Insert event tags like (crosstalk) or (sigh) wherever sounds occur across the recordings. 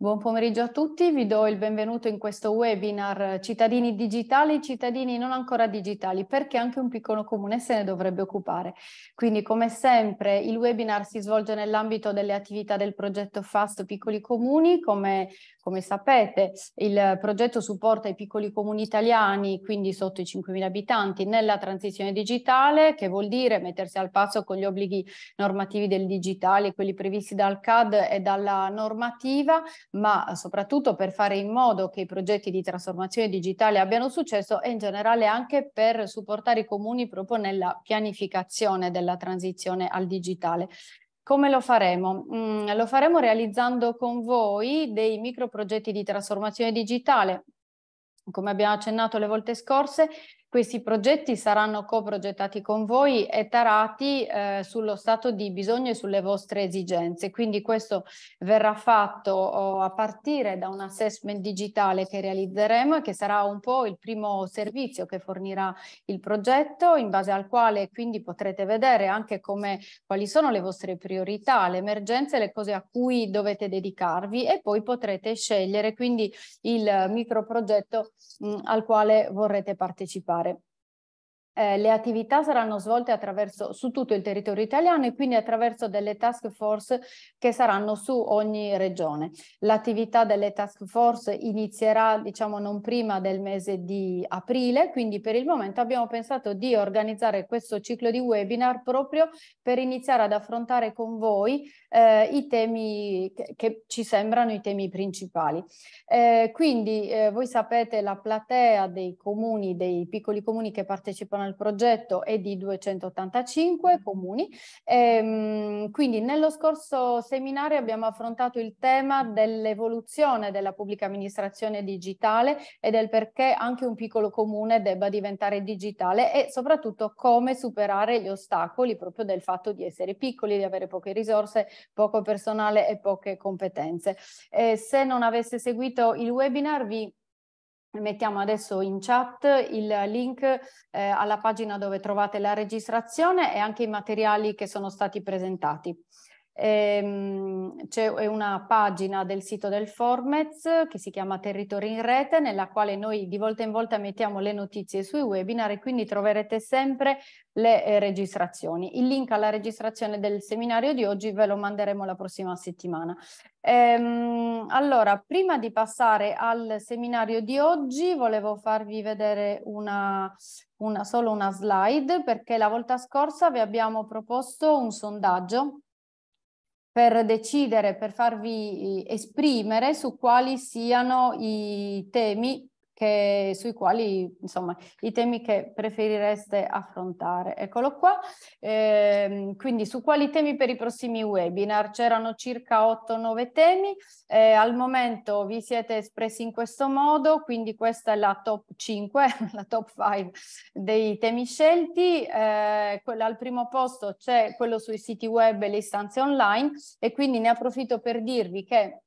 Buon pomeriggio a tutti, vi do il benvenuto in questo webinar eh, Cittadini digitali, cittadini non ancora digitali, perché anche un piccolo comune se ne dovrebbe occupare. Quindi come sempre il webinar si svolge nell'ambito delle attività del progetto FAST Piccoli Comuni, come, come sapete il progetto supporta i piccoli comuni italiani, quindi sotto i 5.000 abitanti, nella transizione digitale, che vuol dire mettersi al passo con gli obblighi normativi del digitale, quelli previsti dal CAD e dalla normativa, ma soprattutto per fare in modo che i progetti di trasformazione digitale abbiano successo e in generale anche per supportare i comuni proprio nella pianificazione della transizione al digitale. Come lo faremo? Mm, lo faremo realizzando con voi dei micro progetti di trasformazione digitale come abbiamo accennato le volte scorse, questi progetti saranno coprogettati con voi e tarati eh, sullo stato di bisogno e sulle vostre esigenze. Quindi questo verrà fatto oh, a partire da un assessment digitale che realizzeremo e che sarà un po' il primo servizio che fornirà il progetto, in base al quale quindi potrete vedere anche come, quali sono le vostre priorità, le emergenze, le cose a cui dovete dedicarvi e poi potrete scegliere quindi il microprogetto mh, al quale vorrete partecipare. about it. eh, le attività saranno svolte attraverso, su tutto il territorio italiano e quindi attraverso delle task force che saranno su ogni regione. L'attività delle task force inizierà diciamo non prima del mese di aprile, quindi per il momento abbiamo pensato di organizzare questo ciclo di webinar proprio per iniziare ad affrontare con voi eh, i temi che, che, ci sembrano i temi principali. Eh, quindi eh, voi sapete la platea dei comuni, dei piccoli comuni che partecipano nel progetto è di 285 mm. comuni. E, ehm, quindi nello scorso seminario abbiamo affrontato il tema dell'evoluzione della pubblica amministrazione digitale e del perché anche un piccolo comune debba diventare digitale e soprattutto come superare gli ostacoli proprio del fatto di essere piccoli, di avere poche risorse, poco personale e poche competenze. E eh, se non avesse seguito il webinar vi Mettiamo adesso in chat il link eh, alla pagina dove trovate la registrazione e anche i materiali che sono stati presentati. Ehm, c'è una pagina del sito del Formez che si chiama Territori in Rete, nella quale noi di volta in volta mettiamo le notizie sui webinar e quindi troverete sempre le eh, registrazioni. Il link alla registrazione del seminario di oggi ve lo manderemo la prossima settimana. Ehm, allora, prima di passare al seminario di oggi, volevo farvi vedere una, una, solo una slide perché la volta scorsa vi abbiamo proposto un sondaggio per decidere, per farvi eh, esprimere su quali siano i temi che, sui quali, insomma, i temi che preferireste affrontare. Eccolo qua. Eh, quindi su quali temi per i prossimi webinar? C'erano circa 8-9 temi. Eh, al momento vi siete espressi in questo modo, quindi questa è la top 5, (laughs) la top 5 dei temi scelti. Eh, quella al primo posto c'è quello sui siti web e le istanze online e quindi ne approfitto per dirvi che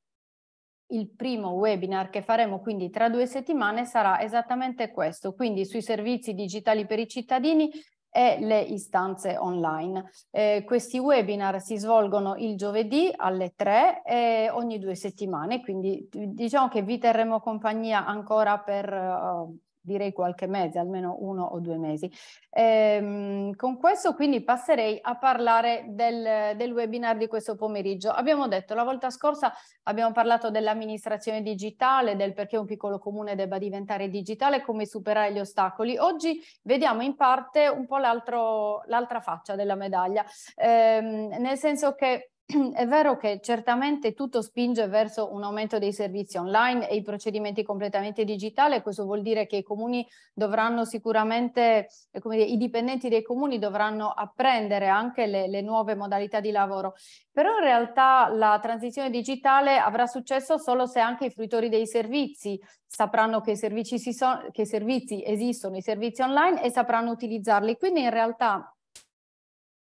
il primo webinar che faremo quindi tra due settimane sarà esattamente questo, quindi sui servizi digitali per i cittadini e le istanze online. Eh, questi webinar si svolgono il giovedì alle 3 e eh, ogni due settimane, quindi diciamo che vi terremo compagnia ancora per... Uh, direi qualche mese, almeno uno o due mesi. Ehm, con questo quindi passerei a parlare del, del, webinar di questo pomeriggio. Abbiamo detto la volta scorsa abbiamo parlato dell'amministrazione digitale, del perché un piccolo comune debba diventare digitale, come superare gli ostacoli. Oggi vediamo in parte un po' l'altra faccia della medaglia, ehm, nel senso che (clears throat) è vero che certamente tutto spinge verso un aumento dei servizi online e i procedimenti completamente digitali, questo vuol dire che i comuni dovranno sicuramente, eh, come dire, i dipendenti dei comuni dovranno apprendere anche le, le nuove modalità di lavoro, però in realtà la transizione digitale avrà successo solo se anche i fruitori dei servizi sapranno che servizi, so, che servizi esistono, i servizi online e sapranno utilizzarli, quindi in realtà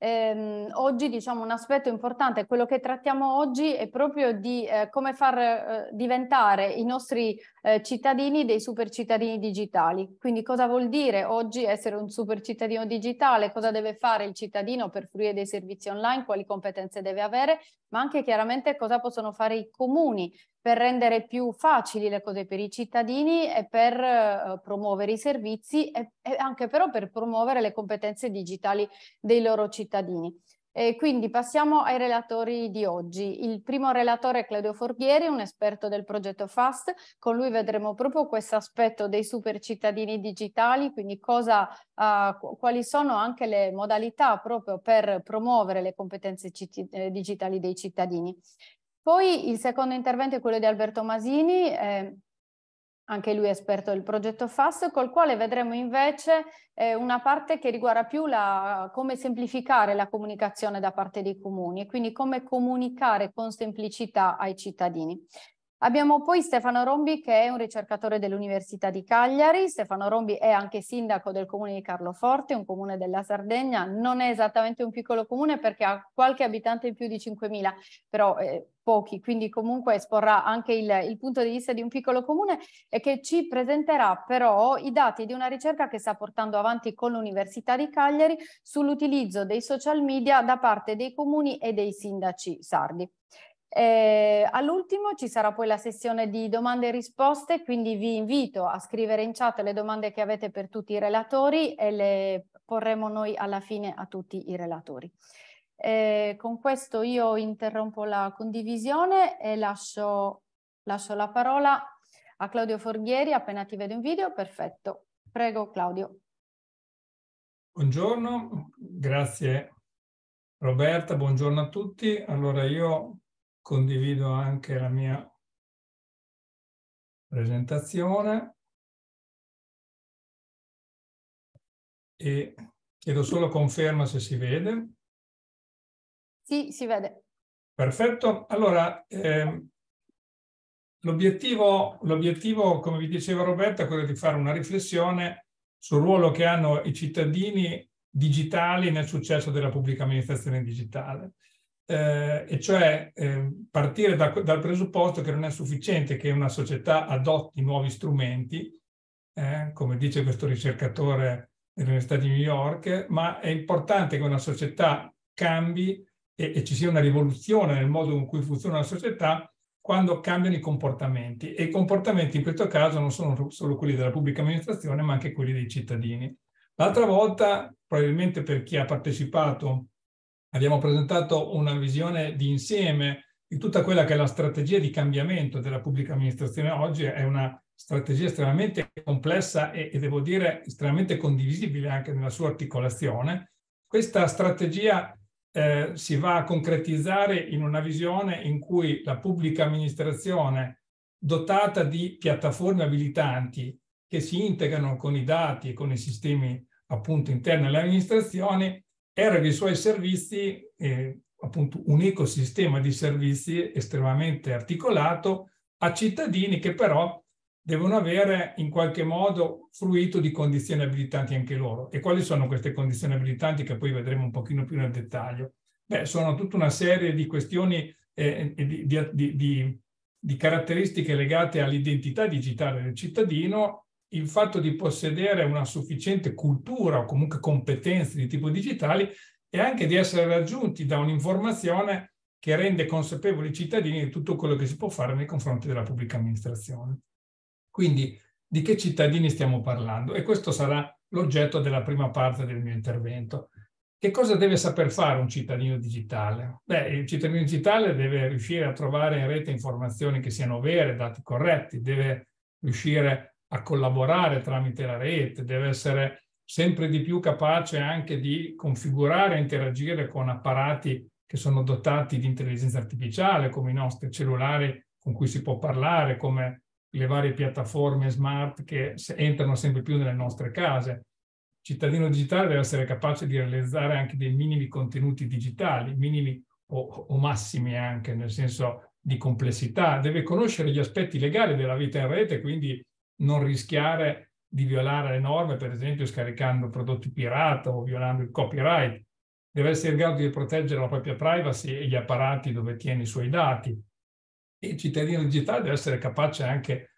Ehm, oggi diciamo un aspetto importante, quello che trattiamo oggi è proprio di eh, come far eh, diventare i nostri eh, cittadini dei super cittadini digitali. Quindi cosa vuol dire oggi essere un super cittadino digitale, cosa deve fare il cittadino per fruire dei servizi online, quali competenze deve avere, ma anche chiaramente cosa possono fare i comuni per rendere più facili le cose per i cittadini e per eh, promuovere i servizi e, e, anche però per promuovere le competenze digitali dei loro cittadini. E quindi passiamo ai relatori di oggi. Il primo relatore è Claudio Forghieri, un esperto del progetto FAST. Con lui vedremo proprio questo aspetto dei super cittadini digitali, quindi cosa, uh, quali sono anche le modalità proprio per promuovere le competenze eh, digitali dei cittadini. Poi il secondo intervento è quello di Alberto Masini, eh, anche lui è esperto del progetto FAS, col quale vedremo invece eh, una parte che riguarda più la, come semplificare la comunicazione da parte dei comuni e quindi come comunicare con semplicità ai cittadini. Abbiamo poi Stefano Rombi che è un ricercatore dell'Università di Cagliari. Stefano Rombi è anche sindaco del comune di Carloforte, un comune della Sardegna. Non è esattamente un piccolo comune perché ha qualche abitante in più di 5.000, però eh, pochi, quindi comunque esporrà anche il, il punto di vista di un piccolo comune e che ci presenterà però i dati di una ricerca che sta portando avanti con l'Università di Cagliari sull'utilizzo dei social media da parte dei comuni e dei sindaci sardi. Eh, all'ultimo ci sarà poi la sessione di domande e risposte, quindi vi invito a scrivere in chat le domande che avete per tutti i relatori e le porremo noi alla fine a tutti i relatori. Eh, con questo io interrompo la condivisione e lascio, lascio la parola a Claudio Forghieri, appena ti vedo in video, perfetto. Prego Claudio. Buongiorno, grazie Roberta, buongiorno a tutti. Allora io condivido anche la mia presentazione e chiedo solo conferma se si vede. Sì, si vede. Perfetto. Allora, eh, l'obiettivo, come vi diceva Roberta, è quello di fare una riflessione sul ruolo che hanno i cittadini digitali nel successo della pubblica amministrazione digitale eh, e cioè eh, partire da, dal presupposto che non è sufficiente che una società adotti nuovi strumenti, eh, come dice questo ricercatore dell'Università di New York, ma è importante che una società cambi e, e ci sia una rivoluzione nel modo in cui funziona la società quando cambiano i comportamenti. E i comportamenti in questo caso non sono solo quelli della pubblica amministrazione, ma anche quelli dei cittadini. L'altra volta, probabilmente per chi ha partecipato abbiamo presentato una visione di insieme di tutta quella che è la strategia di cambiamento della pubblica amministrazione oggi, è una strategia estremamente complessa e, e devo dire estremamente condivisibile anche nella sua articolazione. Questa strategia eh, si va a concretizzare in una visione in cui la pubblica amministrazione dotata di piattaforme abilitanti che si integrano con i dati e con i sistemi appunto interni alle amministrazioni eroghi i suoi servizi, eh, appunto un ecosistema di servizi estremamente articolato a cittadini che però devono avere in qualche modo fruito di condizioni abilitanti anche loro. E quali sono queste condizioni abilitanti che poi vedremo un pochino più nel dettaglio? Beh, sono tutta una serie di questioni eh, di, di, di, di caratteristiche legate all'identità digitale del cittadino il fatto di possedere una sufficiente cultura o comunque competenze di tipo digitali e anche di essere raggiunti da un'informazione che rende consapevoli i cittadini di tutto quello che si può fare nei confronti della pubblica amministrazione. Quindi di che cittadini stiamo parlando? E questo sarà l'oggetto della prima parte del mio intervento. Che cosa deve saper fare un cittadino digitale? Beh, il cittadino digitale deve riuscire a trovare in rete informazioni che siano vere, dati corretti, deve riuscire a a collaborare tramite la rete, deve essere sempre di più capace anche di configurare e interagire con apparati che sono dotati di intelligenza artificiale, come i nostri cellulari con cui si può parlare, come le varie piattaforme smart che entrano sempre più nelle nostre case. Il cittadino digitale deve essere capace di realizzare anche dei minimi contenuti digitali, minimi o, o massimi anche, nel senso di complessità. Deve conoscere gli aspetti legali della vita in rete, quindi non rischiare di violare le norme, per esempio scaricando prodotti pirata o violando il copyright. Deve essere in grado di proteggere la propria privacy e gli apparati dove tiene i suoi dati. E il cittadino digitale deve essere capace anche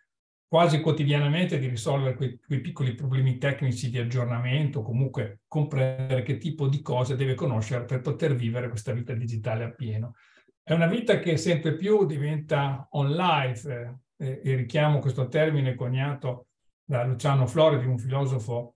quasi quotidianamente di risolvere quei, quei piccoli problemi tecnici di aggiornamento, comunque comprendere che tipo di cose deve conoscere per poter vivere questa vita digitale appieno. È una vita che sempre più diventa online, eh, eh, e richiamo questo termine coniato da Luciano Floridi, un filosofo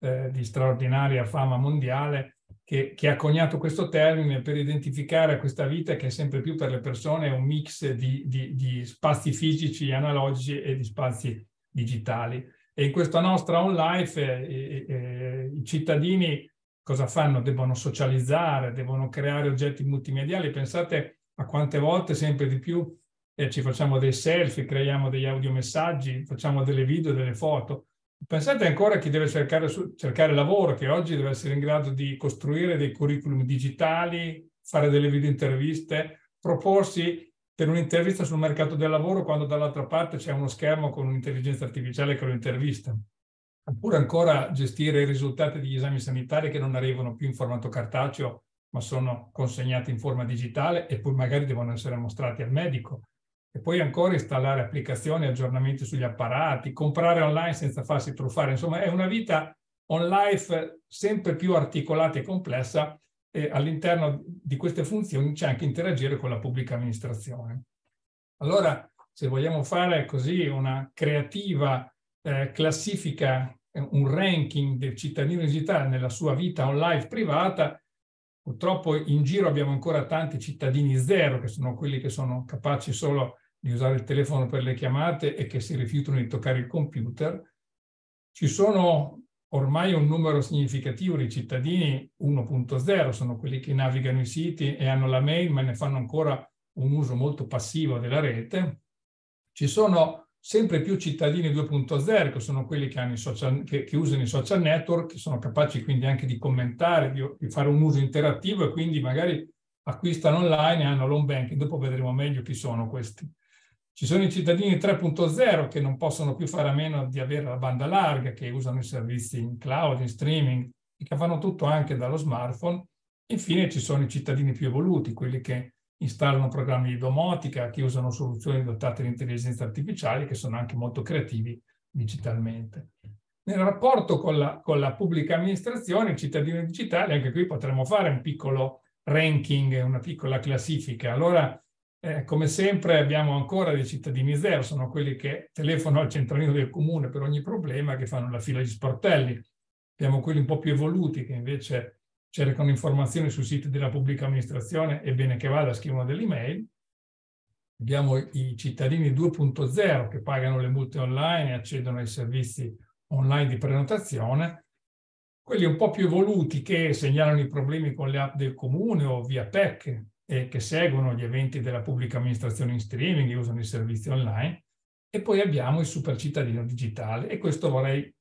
eh, di straordinaria fama mondiale, che, che, ha coniato questo termine per identificare questa vita che è sempre più per le persone un mix di, di, di spazi fisici analogici e di spazi digitali. E in questa nostra on life eh, eh, i cittadini cosa fanno? Devono socializzare, devono creare oggetti multimediali. Pensate a quante volte sempre di più eh, ci facciamo dei selfie, creiamo degli audiomessaggi, facciamo delle video, delle foto. Pensate ancora a chi deve cercare, su, cercare lavoro, che oggi deve essere in grado di costruire dei curriculum digitali, fare delle video interviste, proporsi per un'intervista sul mercato del lavoro quando dall'altra parte c'è uno schermo con un'intelligenza artificiale che lo intervista. Oppure ancora gestire i risultati degli esami sanitari che non arrivano più in formato cartaceo, ma sono consegnati in forma digitale e poi magari devono essere mostrati al medico e poi ancora installare applicazioni, aggiornamenti sugli apparati, comprare online senza farsi truffare. Insomma, è una vita online sempre più articolata e complessa e all'interno di queste funzioni c'è anche interagire con la pubblica amministrazione. Allora, se vogliamo fare così una creativa eh, classifica, eh, un ranking del cittadino digitale nella sua vita online privata, purtroppo in giro abbiamo ancora tanti cittadini zero, che sono quelli che sono capaci solo di usare il telefono per le chiamate e che si rifiutano di toccare il computer. Ci sono ormai un numero significativo di cittadini 1.0, sono quelli che navigano i siti e hanno la mail, ma ne fanno ancora un uso molto passivo della rete. Ci sono sempre più cittadini 2.0, che sono quelli che, social, che, che, usano i social network, che sono capaci quindi anche di commentare, di, di fare un uso interattivo e quindi magari acquistano online e hanno l'home banking. Dopo vedremo meglio chi sono questi. Ci sono i cittadini 3.0 che non possono più fare a meno di avere la banda larga, che usano i servizi in cloud, in streaming e che fanno tutto anche dallo smartphone. Infine ci sono i cittadini più evoluti, quelli che installano programmi di domotica, che usano soluzioni dotate di intelligenza artificiale, che sono anche molto creativi digitalmente. Nel rapporto con la, con la pubblica amministrazione, il cittadino digitale, anche qui potremmo fare un piccolo ranking, una piccola classifica. Allora, eh, come sempre abbiamo ancora dei cittadini zero, sono quelli che telefonano al centralino del comune per ogni problema che fanno la fila di sportelli. Abbiamo quelli un po' più evoluti che invece cercano informazioni sul sito della pubblica amministrazione e bene che vada scrivono delle email. Abbiamo i cittadini 2.0 che pagano le multe online e accedono ai servizi online di prenotazione quelli un po' più evoluti che segnalano i problemi con le app del comune o via PEC, eh, che seguono gli eventi della pubblica amministrazione in streaming, usano i servizi online, e poi abbiamo il super cittadino digitale e questo vorrei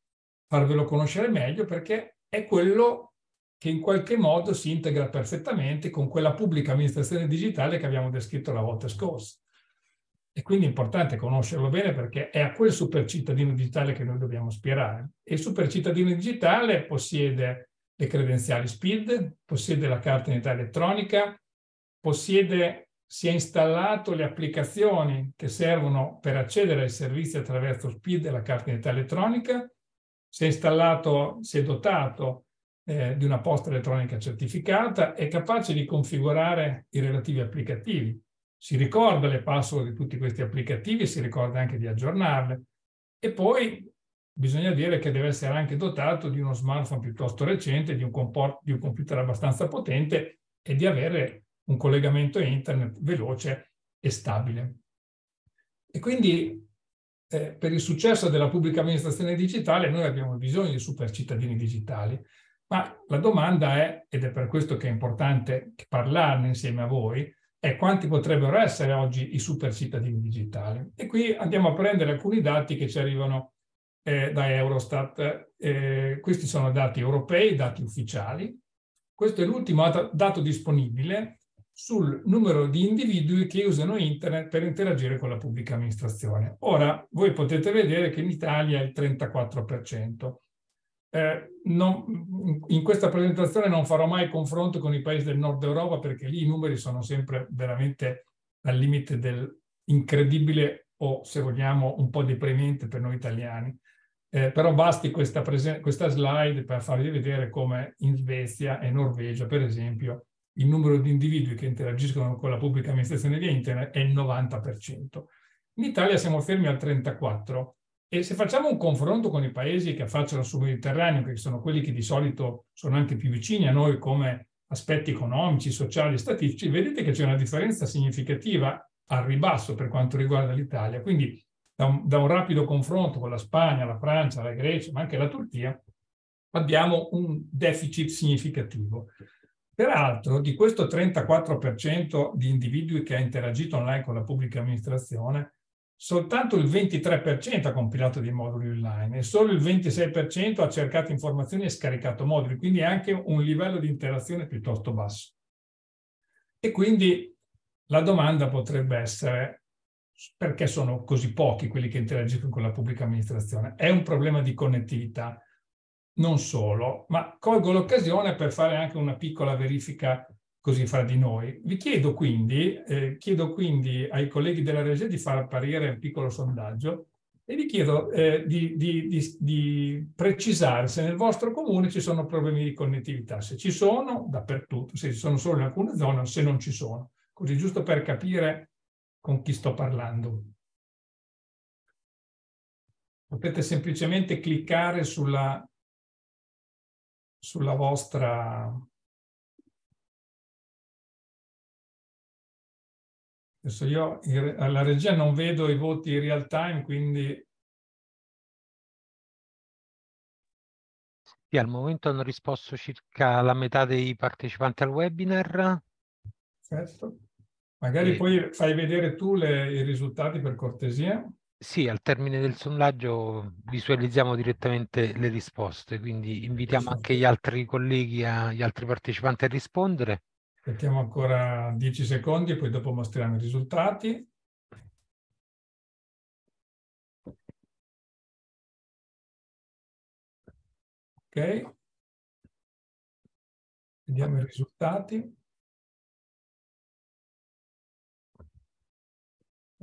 farvelo conoscere meglio perché è quello che in qualche modo si integra perfettamente con quella pubblica amministrazione digitale che abbiamo descritto la volta scorsa. E quindi è importante conoscerlo bene perché è a quel supercittadino digitale che noi dobbiamo ispirare. E il supercittadino digitale possiede le credenziali SPID, possiede la carta in età elettronica, possiede, si è installato le applicazioni che servono per accedere ai servizi attraverso SPID e la carta d'identità elettronica, si è installato, si è dotato eh, di una posta elettronica certificata, è capace di configurare i relativi applicativi. Si ricorda le password di tutti questi applicativi e si ricorda anche di aggiornarle. E poi bisogna dire che deve essere anche dotato di uno smartphone piuttosto recente, di un, di un computer abbastanza potente e di avere un collegamento internet veloce e stabile. E quindi eh, per il successo della pubblica amministrazione digitale noi abbiamo bisogno di super cittadini digitali, ma la domanda è, ed è per questo che è importante parlarne insieme a voi, è quanti potrebbero essere oggi i super cittadini digitali. E qui andiamo a prendere alcuni dati che ci arrivano eh, da Eurostat. Eh, questi sono dati europei, dati ufficiali. Questo è l'ultimo dato disponibile sul numero di individui che usano internet per interagire con la pubblica amministrazione. Ora, voi potete vedere che in Italia è il 34%. Eh, non, in questa presentazione non farò mai confronto con i paesi del nord Europa perché lì i numeri sono sempre veramente al limite dell'incredibile o, se vogliamo, un po' deprimente per noi italiani. Eh, però basti questa, questa slide per farvi vedere come in Svezia e Norvegia, per esempio, il numero di individui che interagiscono con la pubblica amministrazione via internet è il 90%. In Italia siamo fermi al 34% e se facciamo un confronto con i paesi che affacciano sul Mediterraneo, che sono quelli che di solito sono anche più vicini a noi come aspetti economici, sociali e statistici, vedete che c'è una differenza significativa al ribasso per quanto riguarda l'Italia. Quindi da un, da un rapido confronto con la Spagna, la Francia, la Grecia, ma anche la Turchia, abbiamo un deficit significativo. Peraltro di questo 34% di individui che ha interagito online con la pubblica amministrazione, soltanto il 23% ha compilato dei moduli online e solo il 26% ha cercato informazioni e scaricato moduli, quindi anche un livello di interazione piuttosto basso. E quindi la domanda potrebbe essere perché sono così pochi quelli che interagiscono con la pubblica amministrazione? È un problema di connettività? non solo, ma colgo l'occasione per fare anche una piccola verifica così fra di noi. Vi chiedo quindi, eh, chiedo quindi ai colleghi della regia di far apparire un piccolo sondaggio e vi chiedo eh, di, di, di, di, precisare se nel vostro comune ci sono problemi di connettività, se ci sono dappertutto, se ci sono solo in alcune zone o se non ci sono, così giusto per capire con chi sto parlando. Potete semplicemente cliccare sulla sulla vostra Adesso io alla regia non vedo i voti in real time, quindi... Sì, al momento hanno risposto circa la metà dei partecipanti al webinar. certo Magari e... poi fai vedere tu le, i risultati per cortesia. Sì, al termine del sondaggio visualizziamo direttamente le risposte, quindi invitiamo anche gli esatto. altri colleghi, a, gli altri partecipanti a rispondere. Aspettiamo ancora 10 secondi e poi dopo mostriamo i risultati. Ok. Vediamo i risultati.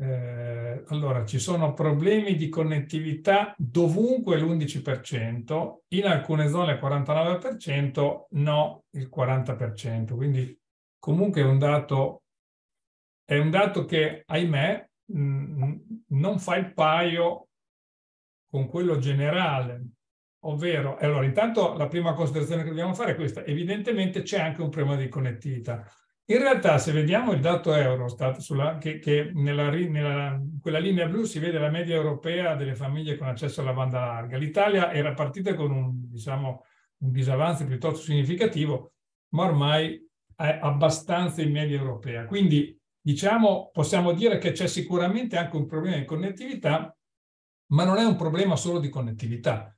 Eh, allora, ci sono problemi di connettività dovunque l'11%, in alcune zone il 49%, no il 40%. Quindi comunque è un dato, è un dato che, ahimè, mh, non fa il paio con quello generale. Ovvero, allora, intanto la prima considerazione che dobbiamo fare è questa. Evidentemente c'è anche un problema di connettività. In realtà, se vediamo il dato Eurostat, sulla, che, che nella, nella, quella linea blu si vede la media europea delle famiglie con accesso alla banda larga, l'Italia era partita con un, diciamo, un disavanzo piuttosto significativo, ma ormai è abbastanza in media europea. Quindi, diciamo, possiamo dire che c'è sicuramente anche un problema di connettività, ma non è un problema solo di connettività.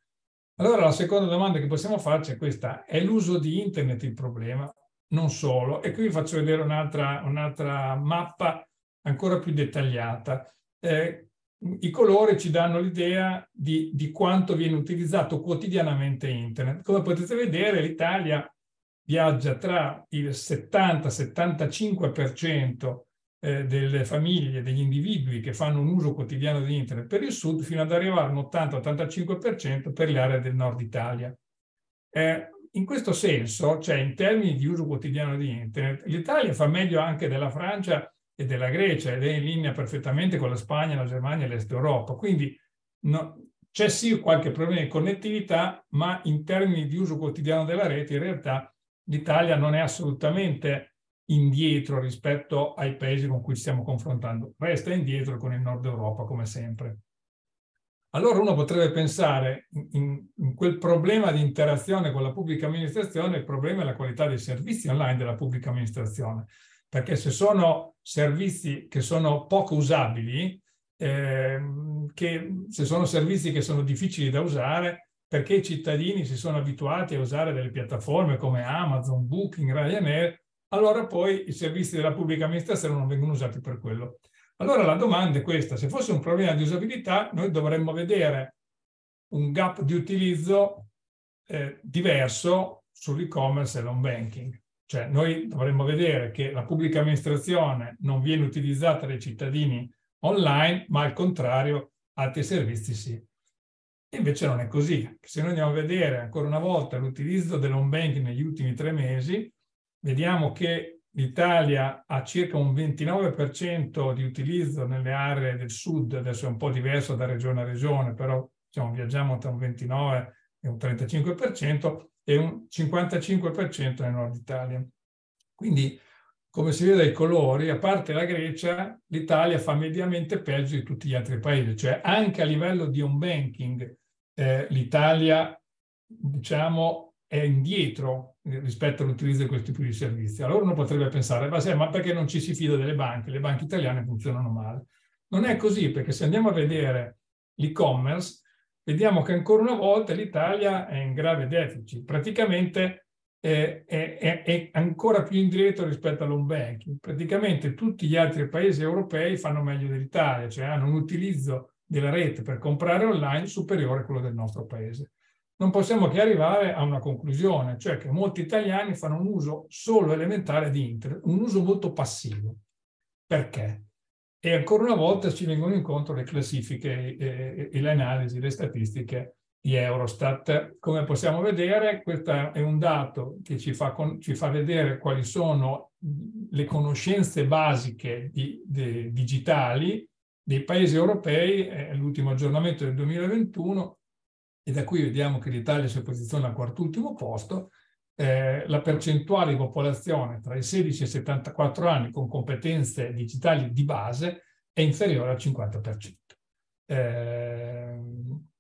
Allora la seconda domanda che possiamo farci è questa, è l'uso di internet il problema non solo. E qui vi faccio vedere un'altra, un'altra mappa ancora più dettagliata. Eh, I colori ci danno l'idea di, di, quanto viene utilizzato quotidianamente internet. Come potete vedere, l'Italia viaggia tra il 70-75% eh, delle famiglie, degli individui che fanno un uso quotidiano di internet per il sud, fino ad arrivare a un 80-85% per le aree del nord Italia. Eh, in questo senso, cioè in termini di uso quotidiano di Internet, l'Italia fa meglio anche della Francia e della Grecia ed è in linea perfettamente con la Spagna, la Germania e l'Est Europa. Quindi no, c'è sì qualche problema di connettività, ma in termini di uso quotidiano della rete, in realtà l'Italia non è assolutamente indietro rispetto ai paesi con cui ci stiamo confrontando, resta indietro con il nord Europa come sempre. Allora uno potrebbe pensare in, in, quel problema di interazione con la pubblica amministrazione, il problema è la qualità dei servizi online della pubblica amministrazione, perché se sono servizi che sono poco usabili, eh, che, se sono servizi che sono difficili da usare, perché i cittadini si sono abituati a usare delle piattaforme come Amazon, Booking, Ryanair, allora poi i servizi della pubblica amministrazione non vengono usati per quello. Allora la domanda è questa, se fosse un problema di usabilità noi dovremmo vedere un gap di utilizzo eh, diverso sull'e-commerce e l'on banking. Cioè noi dovremmo vedere che la pubblica amministrazione non viene utilizzata dai cittadini online, ma al contrario altri servizi sì. E invece non è così. Se noi andiamo a vedere ancora una volta l'utilizzo dell'on banking negli ultimi tre mesi, vediamo che L'Italia ha circa un 29% di utilizzo nelle aree del sud, adesso è un po' diverso da regione a regione, però diciamo, viaggiamo tra un 29 e un 35% e un 55% nel nord Italia. Quindi, come si vede dai colori, a parte la Grecia, l'Italia fa mediamente peggio di tutti gli altri paesi, cioè anche a livello di home banking eh, l'Italia, diciamo, è indietro eh, rispetto all'utilizzo di questo tipo di servizi. Allora uno potrebbe pensare, ma, sì, ma perché non ci si fida delle banche? Le banche italiane funzionano male. Non è così, perché se andiamo a vedere l'e-commerce, vediamo che ancora una volta l'Italia è in grave deficit. Praticamente eh, è, è, è ancora più indietro rispetto all'home banking. Praticamente tutti gli altri paesi europei fanno meglio dell'Italia, cioè hanno un utilizzo della rete per comprare online superiore a quello del nostro paese non possiamo che arrivare a una conclusione, cioè che molti italiani fanno un uso solo elementare di internet, un uso molto passivo. Perché? E ancora una volta ci vengono incontro le classifiche e, eh, eh, e le analisi, le statistiche di Eurostat. Come possiamo vedere, questo è un dato che ci fa, con, ci fa, vedere quali sono le conoscenze basiche di, di, digitali dei paesi europei. Eh, l'ultimo aggiornamento del 2021 e da qui vediamo che l'Italia si posiziona al quartultimo posto, eh, la percentuale di popolazione tra i 16 e i 74 anni con competenze digitali di base è inferiore al 50%. Eh,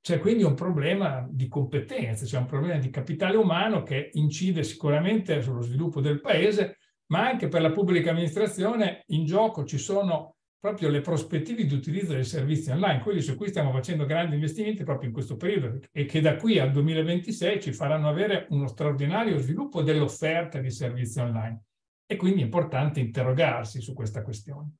c'è quindi un problema di competenze, c'è cioè un problema di capitale umano che incide sicuramente sullo sviluppo del paese, ma anche per la pubblica amministrazione in gioco ci sono proprio le prospettive di utilizzo dei servizi online, quelli su cui stiamo facendo grandi investimenti proprio in questo periodo e che da qui al 2026 ci faranno avere uno straordinario sviluppo dell'offerta di servizi online. E quindi è importante interrogarsi su questa questione.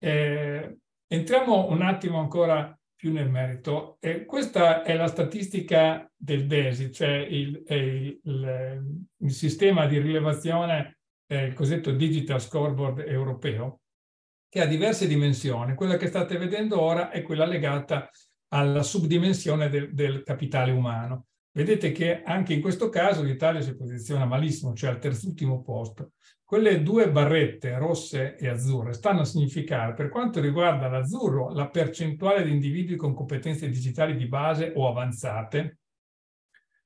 Eh, entriamo un attimo ancora più nel merito. Eh, questa è la statistica del DESI, cioè il, il, il, il sistema di rilevazione, eh, il cosiddetto Digital Scoreboard europeo, che ha diverse dimensioni. Quella che state vedendo ora è quella legata alla subdimensione del, del capitale umano. Vedete che anche in questo caso l'Italia si posiziona malissimo, cioè al terzultimo posto. Quelle due barrette rosse e azzurre stanno a significare, per quanto riguarda l'azzurro, la percentuale di individui con competenze digitali di base o avanzate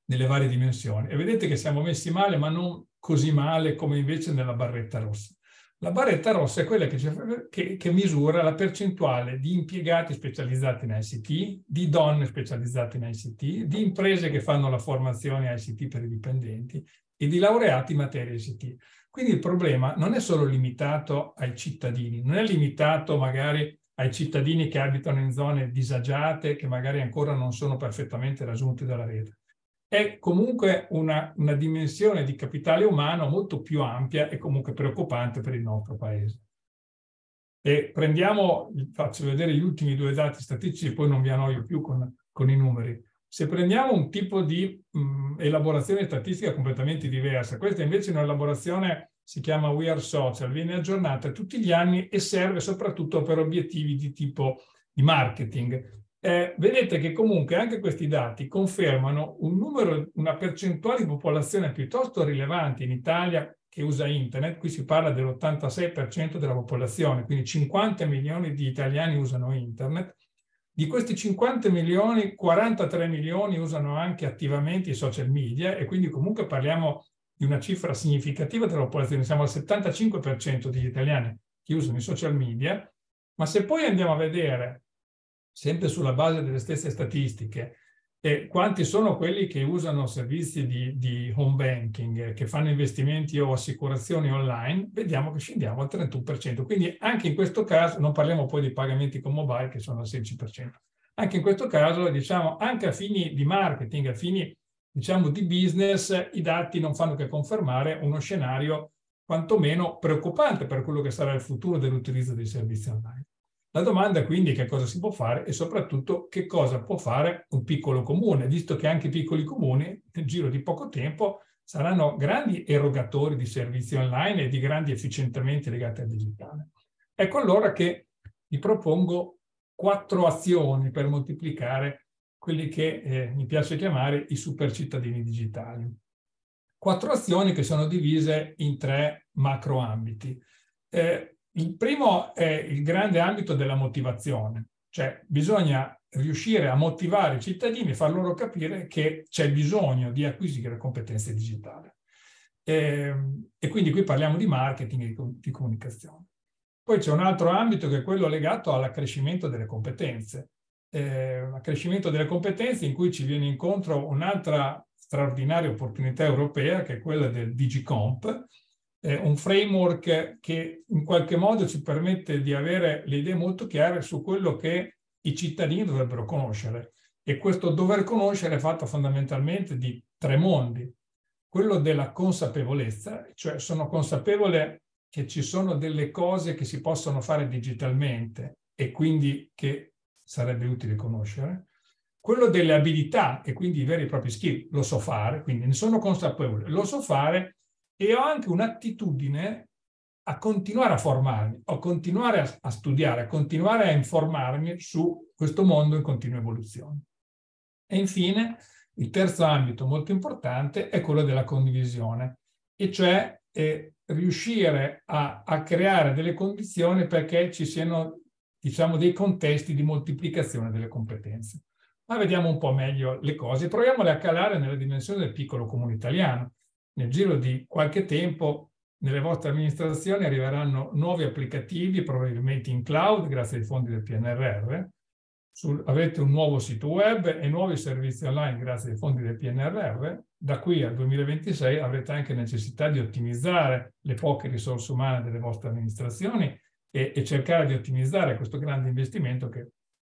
nelle varie dimensioni. E vedete che siamo messi male, ma non così male come invece nella barretta rossa. La barretta rossa è quella che, che, che, misura la percentuale di impiegati specializzati in ICT, di donne specializzate in ICT, di imprese che fanno la formazione ICT per i dipendenti e di laureati in materia ICT. Quindi il problema non è solo limitato ai cittadini, non è limitato magari ai cittadini che abitano in zone disagiate, che magari ancora non sono perfettamente raggiunti dalla rete è comunque una, una dimensione di capitale umano molto più ampia e comunque preoccupante per il nostro paese. E prendiamo, faccio vedere gli ultimi due dati statistici, poi non vi annoio più con, con i numeri. Se prendiamo un tipo di mh, elaborazione statistica completamente diversa, questa invece è un'elaborazione, si chiama We Are Social, viene aggiornata tutti gli anni e serve soprattutto per obiettivi di tipo di marketing eh, vedete che comunque anche questi dati confermano un numero, una percentuale di popolazione piuttosto rilevante in Italia che usa internet, qui si parla dell'86% della popolazione, quindi 50 milioni di italiani usano internet, di questi 50 milioni, 43 milioni usano anche attivamente i social media e quindi comunque parliamo di una cifra significativa della popolazione, siamo al 75% degli italiani che usano i social media, ma se poi andiamo a vedere sempre sulla base delle stesse statistiche, e quanti sono quelli che usano servizi di, di home banking, che fanno investimenti o assicurazioni online, vediamo che scendiamo al 31%. Quindi anche in questo caso, non parliamo poi di pagamenti con mobile che sono al 16%, anche in questo caso, diciamo, anche a fini di marketing, a fini diciamo, di business, i dati non fanno che confermare uno scenario quantomeno preoccupante per quello che sarà il futuro dell'utilizzo dei servizi online. La domanda quindi è che cosa si può fare e soprattutto che cosa può fare un piccolo comune, visto che anche i piccoli comuni nel giro di poco tempo saranno grandi erogatori di servizi online e di grandi efficientamenti legati al digitale. Ecco allora che vi propongo quattro azioni per moltiplicare quelli che eh, mi piace chiamare i super cittadini digitali. Quattro azioni che sono divise in tre macro ambiti. Eh, il primo è il grande ambito della motivazione, cioè bisogna riuscire a motivare i cittadini e far loro capire che c'è bisogno di acquisire competenze digitali. E, ehm, e, quindi qui parliamo di marketing e di comunicazione. Poi c'è un altro ambito che è quello legato all'accrescimento delle competenze. Eh, accrescimento delle competenze in cui ci viene incontro un'altra straordinaria opportunità europea che è quella del DigiComp, eh, un framework che in qualche modo ci permette di avere le idee molto chiare su quello che i cittadini dovrebbero conoscere. E questo dover conoscere è fatto fondamentalmente di tre mondi. Quello della consapevolezza, cioè sono consapevole che ci sono delle cose che si possono fare digitalmente e quindi che sarebbe utile conoscere. Quello delle abilità e quindi i veri e propri skill, lo so fare, quindi ne sono consapevole, lo so fare e ho anche un'attitudine a continuare a formarmi, a continuare a, a studiare, a continuare a informarmi su questo mondo in continua evoluzione. E infine, il terzo ambito molto importante è quello della condivisione, e cioè eh, riuscire a, a, creare delle condizioni perché ci siano, diciamo, dei contesti di moltiplicazione delle competenze. Ma vediamo un po' meglio le cose, proviamole a calare nella dimensione del piccolo comune italiano nel giro di qualche tempo nelle vostre amministrazioni arriveranno nuovi applicativi, probabilmente in cloud, grazie ai fondi del PNRR, sul, avrete un nuovo sito web e nuovi servizi online grazie ai fondi del PNRR, da qui al 2026 avrete anche necessità di ottimizzare le poche risorse umane delle vostre amministrazioni e, e cercare di ottimizzare questo grande investimento che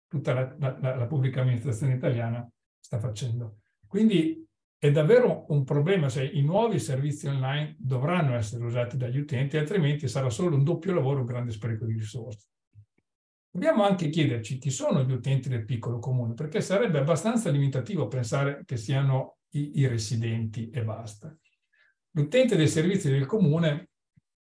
tutta la, la, la pubblica amministrazione italiana sta facendo. Quindi è davvero un problema se i nuovi servizi online dovranno essere usati dagli utenti, altrimenti sarà solo un doppio lavoro, un grande spreco di risorse. Dobbiamo anche chiederci chi sono gli utenti del piccolo comune, perché sarebbe abbastanza limitativo pensare che siano i, i residenti e basta. L'utente dei servizi del comune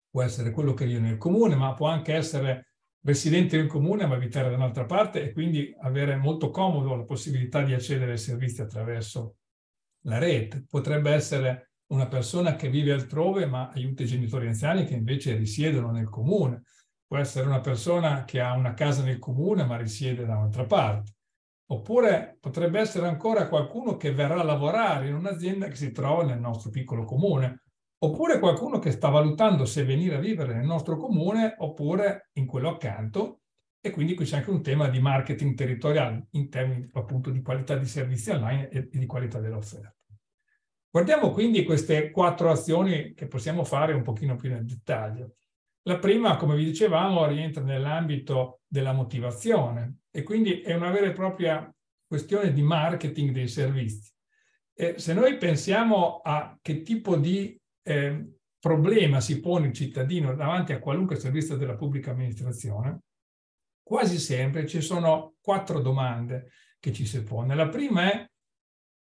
può essere quello che vive nel comune, ma può anche essere residente in comune ma abitare da un'altra parte e quindi avere molto comodo la possibilità di accedere ai servizi attraverso la rete. Potrebbe essere una persona che vive altrove ma aiuta i genitori anziani che invece risiedono nel comune. Può essere una persona che ha una casa nel comune ma risiede da un'altra parte. Oppure potrebbe essere ancora qualcuno che verrà a lavorare in un'azienda che si trova nel nostro piccolo comune. Oppure qualcuno che sta valutando se venire a vivere nel nostro comune oppure in quello accanto e quindi qui c'è anche un tema di marketing territoriale in termini appunto di qualità di servizi online e di qualità dell'offerta. Guardiamo quindi queste quattro azioni che possiamo fare un pochino più nel dettaglio. La prima, come vi dicevamo, rientra nell'ambito della motivazione e quindi è una vera e propria questione di marketing dei servizi. E se noi pensiamo a che tipo di eh, problema si pone il cittadino davanti a qualunque servizio della pubblica amministrazione, quasi sempre ci sono quattro domande che ci si pone. La prima è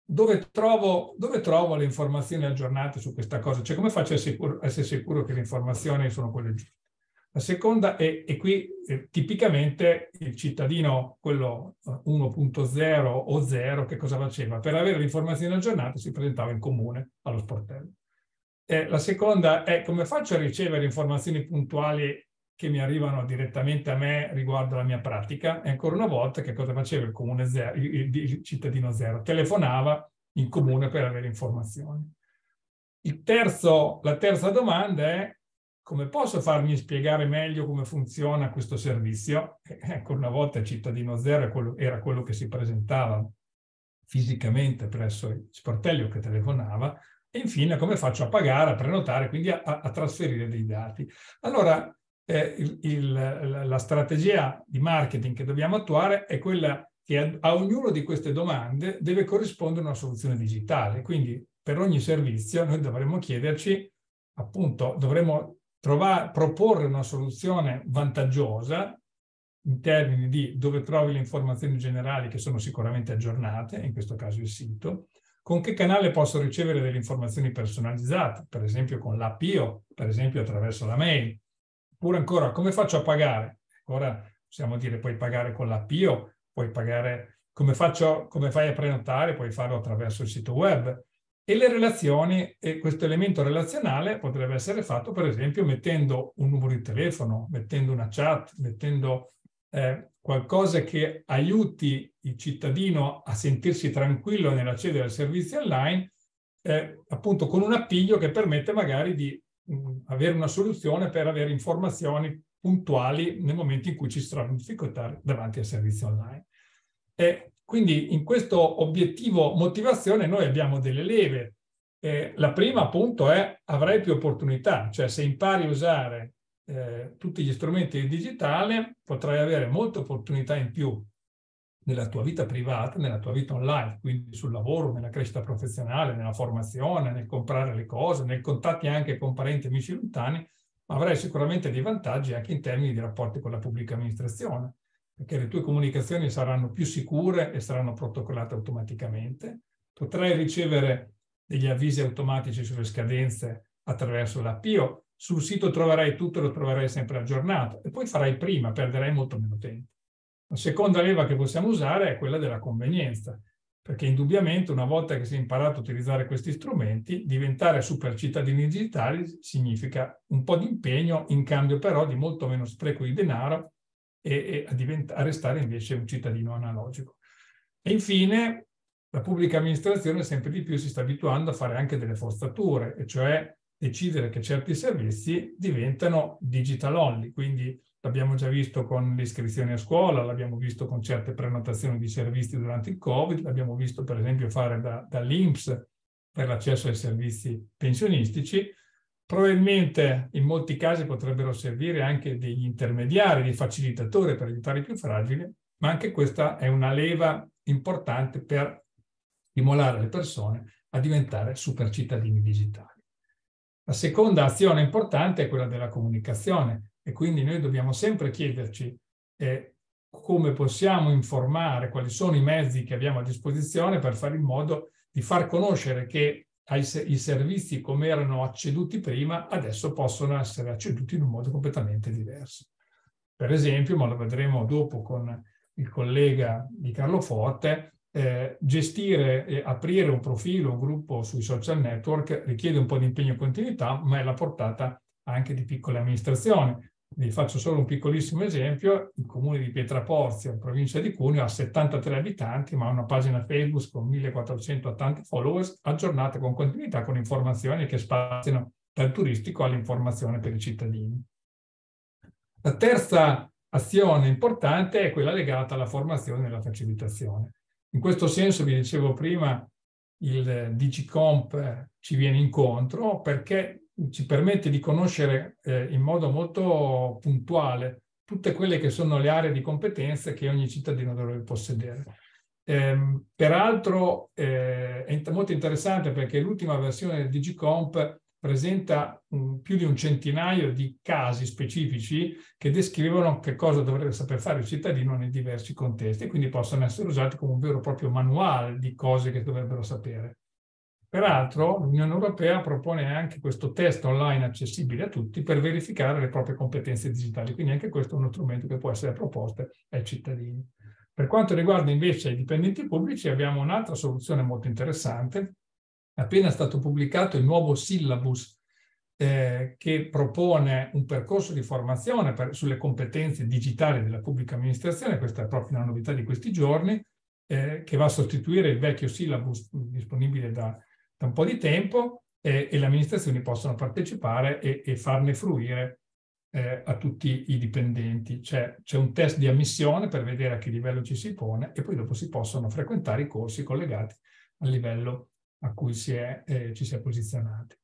dove trovo, dove trovo le informazioni aggiornate su questa cosa, cioè come faccio a sicuro, essere sicuro che le informazioni sono quelle giuste. La seconda è, e qui eh, tipicamente il cittadino, quello 1.0 eh, o 0, che cosa faceva? Per avere le informazioni aggiornate si presentava in comune allo sportello. Eh, la seconda è come faccio a ricevere informazioni puntuali che mi arrivano direttamente a me riguardo alla mia pratica. E ancora una volta, che cosa faceva il, comune zero, il, il cittadino zero? Telefonava in comune per avere informazioni. Il Terzo, la terza domanda è come posso farmi spiegare meglio come funziona questo servizio? E eh, ancora una volta il cittadino zero era quello, era quello che si presentava fisicamente presso il sportello che telefonava e infine come faccio a pagare, a prenotare, quindi a, a, a trasferire dei dati. Allora eh, il, il, la strategia di marketing che dobbiamo attuare è quella che a, a ognuna di queste domande deve corrispondere una soluzione digitale. Quindi per ogni servizio noi dovremmo chiederci, appunto, dovremmo trovare, proporre una soluzione vantaggiosa in termini di dove trovi le informazioni generali che sono sicuramente aggiornate, in questo caso il sito, con che canale posso ricevere delle informazioni personalizzate, per esempio con l'APIO, per esempio attraverso la mail, Oppure ancora, come faccio a pagare? Ora possiamo dire, puoi pagare con l'appio, puoi pagare, come, faccio, come fai a prenotare, puoi farlo attraverso il sito web. E le relazioni, e questo elemento relazionale potrebbe essere fatto, per esempio, mettendo un numero di telefono, mettendo una chat, mettendo eh, qualcosa che aiuti il cittadino a sentirsi tranquillo nell'accedere al servizio online, eh, appunto con un appiglio che permette magari di Mm, avere una soluzione per avere informazioni puntuali nel momento in cui ci si trovano in difficoltà davanti al servizio online. E quindi in questo obiettivo motivazione noi abbiamo delle leve. Eh, la prima appunto è avrai più opportunità, cioè se impari a usare eh, tutti gli strumenti digitali potrai avere molte opportunità in più nella tua vita privata, nella tua vita online, quindi sul lavoro, nella crescita professionale, nella formazione, nel comprare le cose, nei contatti anche con parenti e amici lontani, avrai sicuramente dei vantaggi anche in termini di rapporti con la pubblica amministrazione, perché le tue comunicazioni saranno più sicure e saranno protocollate automaticamente. Potrai ricevere degli avvisi automatici sulle scadenze attraverso l'appio. Sul sito troverai tutto, lo troverai sempre aggiornato e poi farai prima, perderai molto meno tempo. La seconda leva che possiamo usare è quella della convenienza, perché indubbiamente una volta che si è imparato a utilizzare questi strumenti, diventare super cittadini digitali significa un po' di impegno, in cambio però di molto meno spreco di denaro e, e a, a restare invece un cittadino analogico. E infine la pubblica amministrazione sempre di più si sta abituando a fare anche delle forzature, e cioè decidere che certi servizi diventano digital only, quindi L'abbiamo già visto con le iscrizioni a scuola, l'abbiamo visto con certe prenotazioni di servizi durante il Covid, l'abbiamo visto per esempio fare da, dall'INPS per l'accesso ai servizi pensionistici. Probabilmente in molti casi potrebbero servire anche degli intermediari, dei facilitatori per aiutare i più fragili, ma anche questa è una leva importante per stimolare le persone a diventare super cittadini digitali. La seconda azione importante è quella della comunicazione. E quindi noi dobbiamo sempre chiederci eh, come possiamo informare, quali sono i mezzi che abbiamo a disposizione per fare in modo di far conoscere che i servizi come erano acceduti prima adesso possono essere acceduti in un modo completamente diverso. Per esempio, ma lo vedremo dopo con il collega di Carlo Forte, eh, gestire e aprire un profilo, un gruppo sui social network richiede un po' di impegno e continuità, ma è la portata anche di piccole amministrazioni vi faccio solo un piccolissimo esempio, il comune di Pietraporzio, provincia di Cuneo, ha 73 abitanti, ma ha una pagina Facebook con 1480 followers, aggiornata con continuità con informazioni che spaziano dal turistico all'informazione per i cittadini. La terza azione importante è quella legata alla formazione e alla facilitazione. In questo senso, vi dicevo prima, il DigiComp ci viene incontro perché ci permette di conoscere eh, in modo molto puntuale tutte quelle che sono le aree di competenze che ogni cittadino dovrebbe possedere. Ehm, peraltro eh, è molto interessante perché l'ultima versione del Digicomp presenta um, più di un centinaio di casi specifici che descrivono che cosa dovrebbe saper fare il cittadino nei diversi contesti e quindi possono essere usati come un vero e proprio manuale di cose che dovrebbero sapere. Peraltro l'Unione Europea propone anche questo test online accessibile a tutti per verificare le proprie competenze digitali, quindi anche questo è uno strumento che può essere proposto ai cittadini. Per quanto riguarda invece i dipendenti pubblici abbiamo un'altra soluzione molto interessante. Appena è stato pubblicato il nuovo syllabus eh, che propone un percorso di formazione per, sulle competenze digitali della pubblica amministrazione, questa è proprio una novità di questi giorni, eh, che va a sostituire il vecchio syllabus disponibile da, da un po' di tempo eh, e le amministrazioni possono partecipare e, e farne fruire eh, a tutti i dipendenti. C'è, c'è un test di ammissione per vedere a che livello ci si pone e poi dopo si possono frequentare i corsi collegati al livello a cui si è, eh, ci si è posizionati.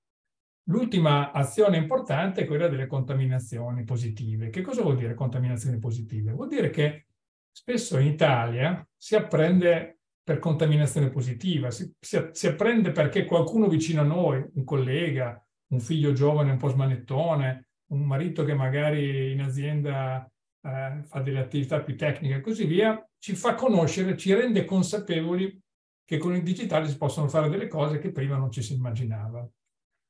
L'ultima azione importante è quella delle contaminazioni positive. Che cosa vuol dire contaminazioni positive? Vuol dire che spesso in Italia si apprende per contaminazione positiva, si, si, si, apprende perché qualcuno vicino a noi, un collega, un figlio giovane un po' smanettone, un marito che magari in azienda eh, fa delle attività più tecniche e così via, ci fa conoscere, ci rende consapevoli che con il digitale si possono fare delle cose che prima non ci si immaginava.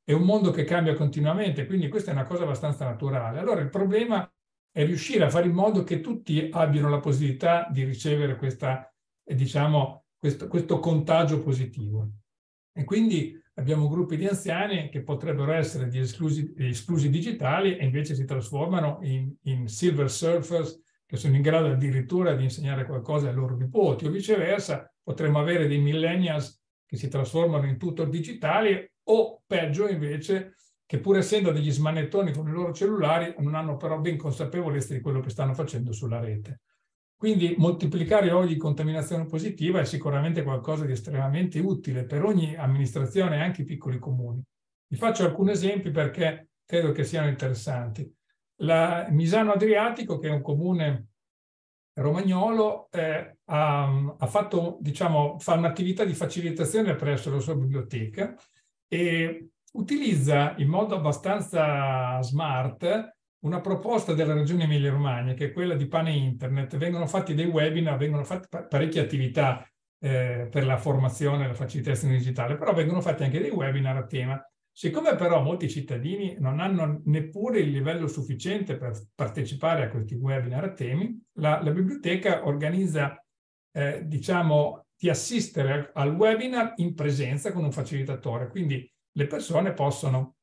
È un mondo che cambia continuamente, quindi questa è una cosa abbastanza naturale. Allora il problema è riuscire a fare in modo che tutti abbiano la possibilità di ricevere questa, eh, diciamo, questo, questo contagio positivo. E quindi abbiamo gruppi di anziani che potrebbero essere di esclusi, esclusi digitali e invece si trasformano in, in, silver surfers che sono in grado addirittura di insegnare qualcosa ai loro nipoti o viceversa potremmo avere dei millennials che si trasformano in tutor digitali o peggio invece che pur essendo degli smanettoni con i loro cellulari non hanno però ben consapevolezza di quello che stanno facendo sulla rete. Quindi moltiplicare i di contaminazione positiva è sicuramente qualcosa di estremamente utile per ogni amministrazione, anche i piccoli comuni. Vi faccio alcuni esempi perché credo che siano interessanti. La Misano Adriatico, che è un comune romagnolo, eh, ha, ha, fatto, diciamo, fa un'attività di facilitazione presso la sua biblioteca e utilizza in modo abbastanza smart una proposta della Regione Emilia-Romagna, che è quella di Pane Internet, vengono fatti dei webinar, vengono fatte parecchie attività eh, per la formazione e la facilitazione digitale, però vengono fatti anche dei webinar a tema. Siccome però molti cittadini non hanno neppure il livello sufficiente per partecipare a questi webinar a temi, la, la biblioteca organizza, eh, diciamo, di assistere al, al webinar in presenza con un facilitatore. Quindi le persone possono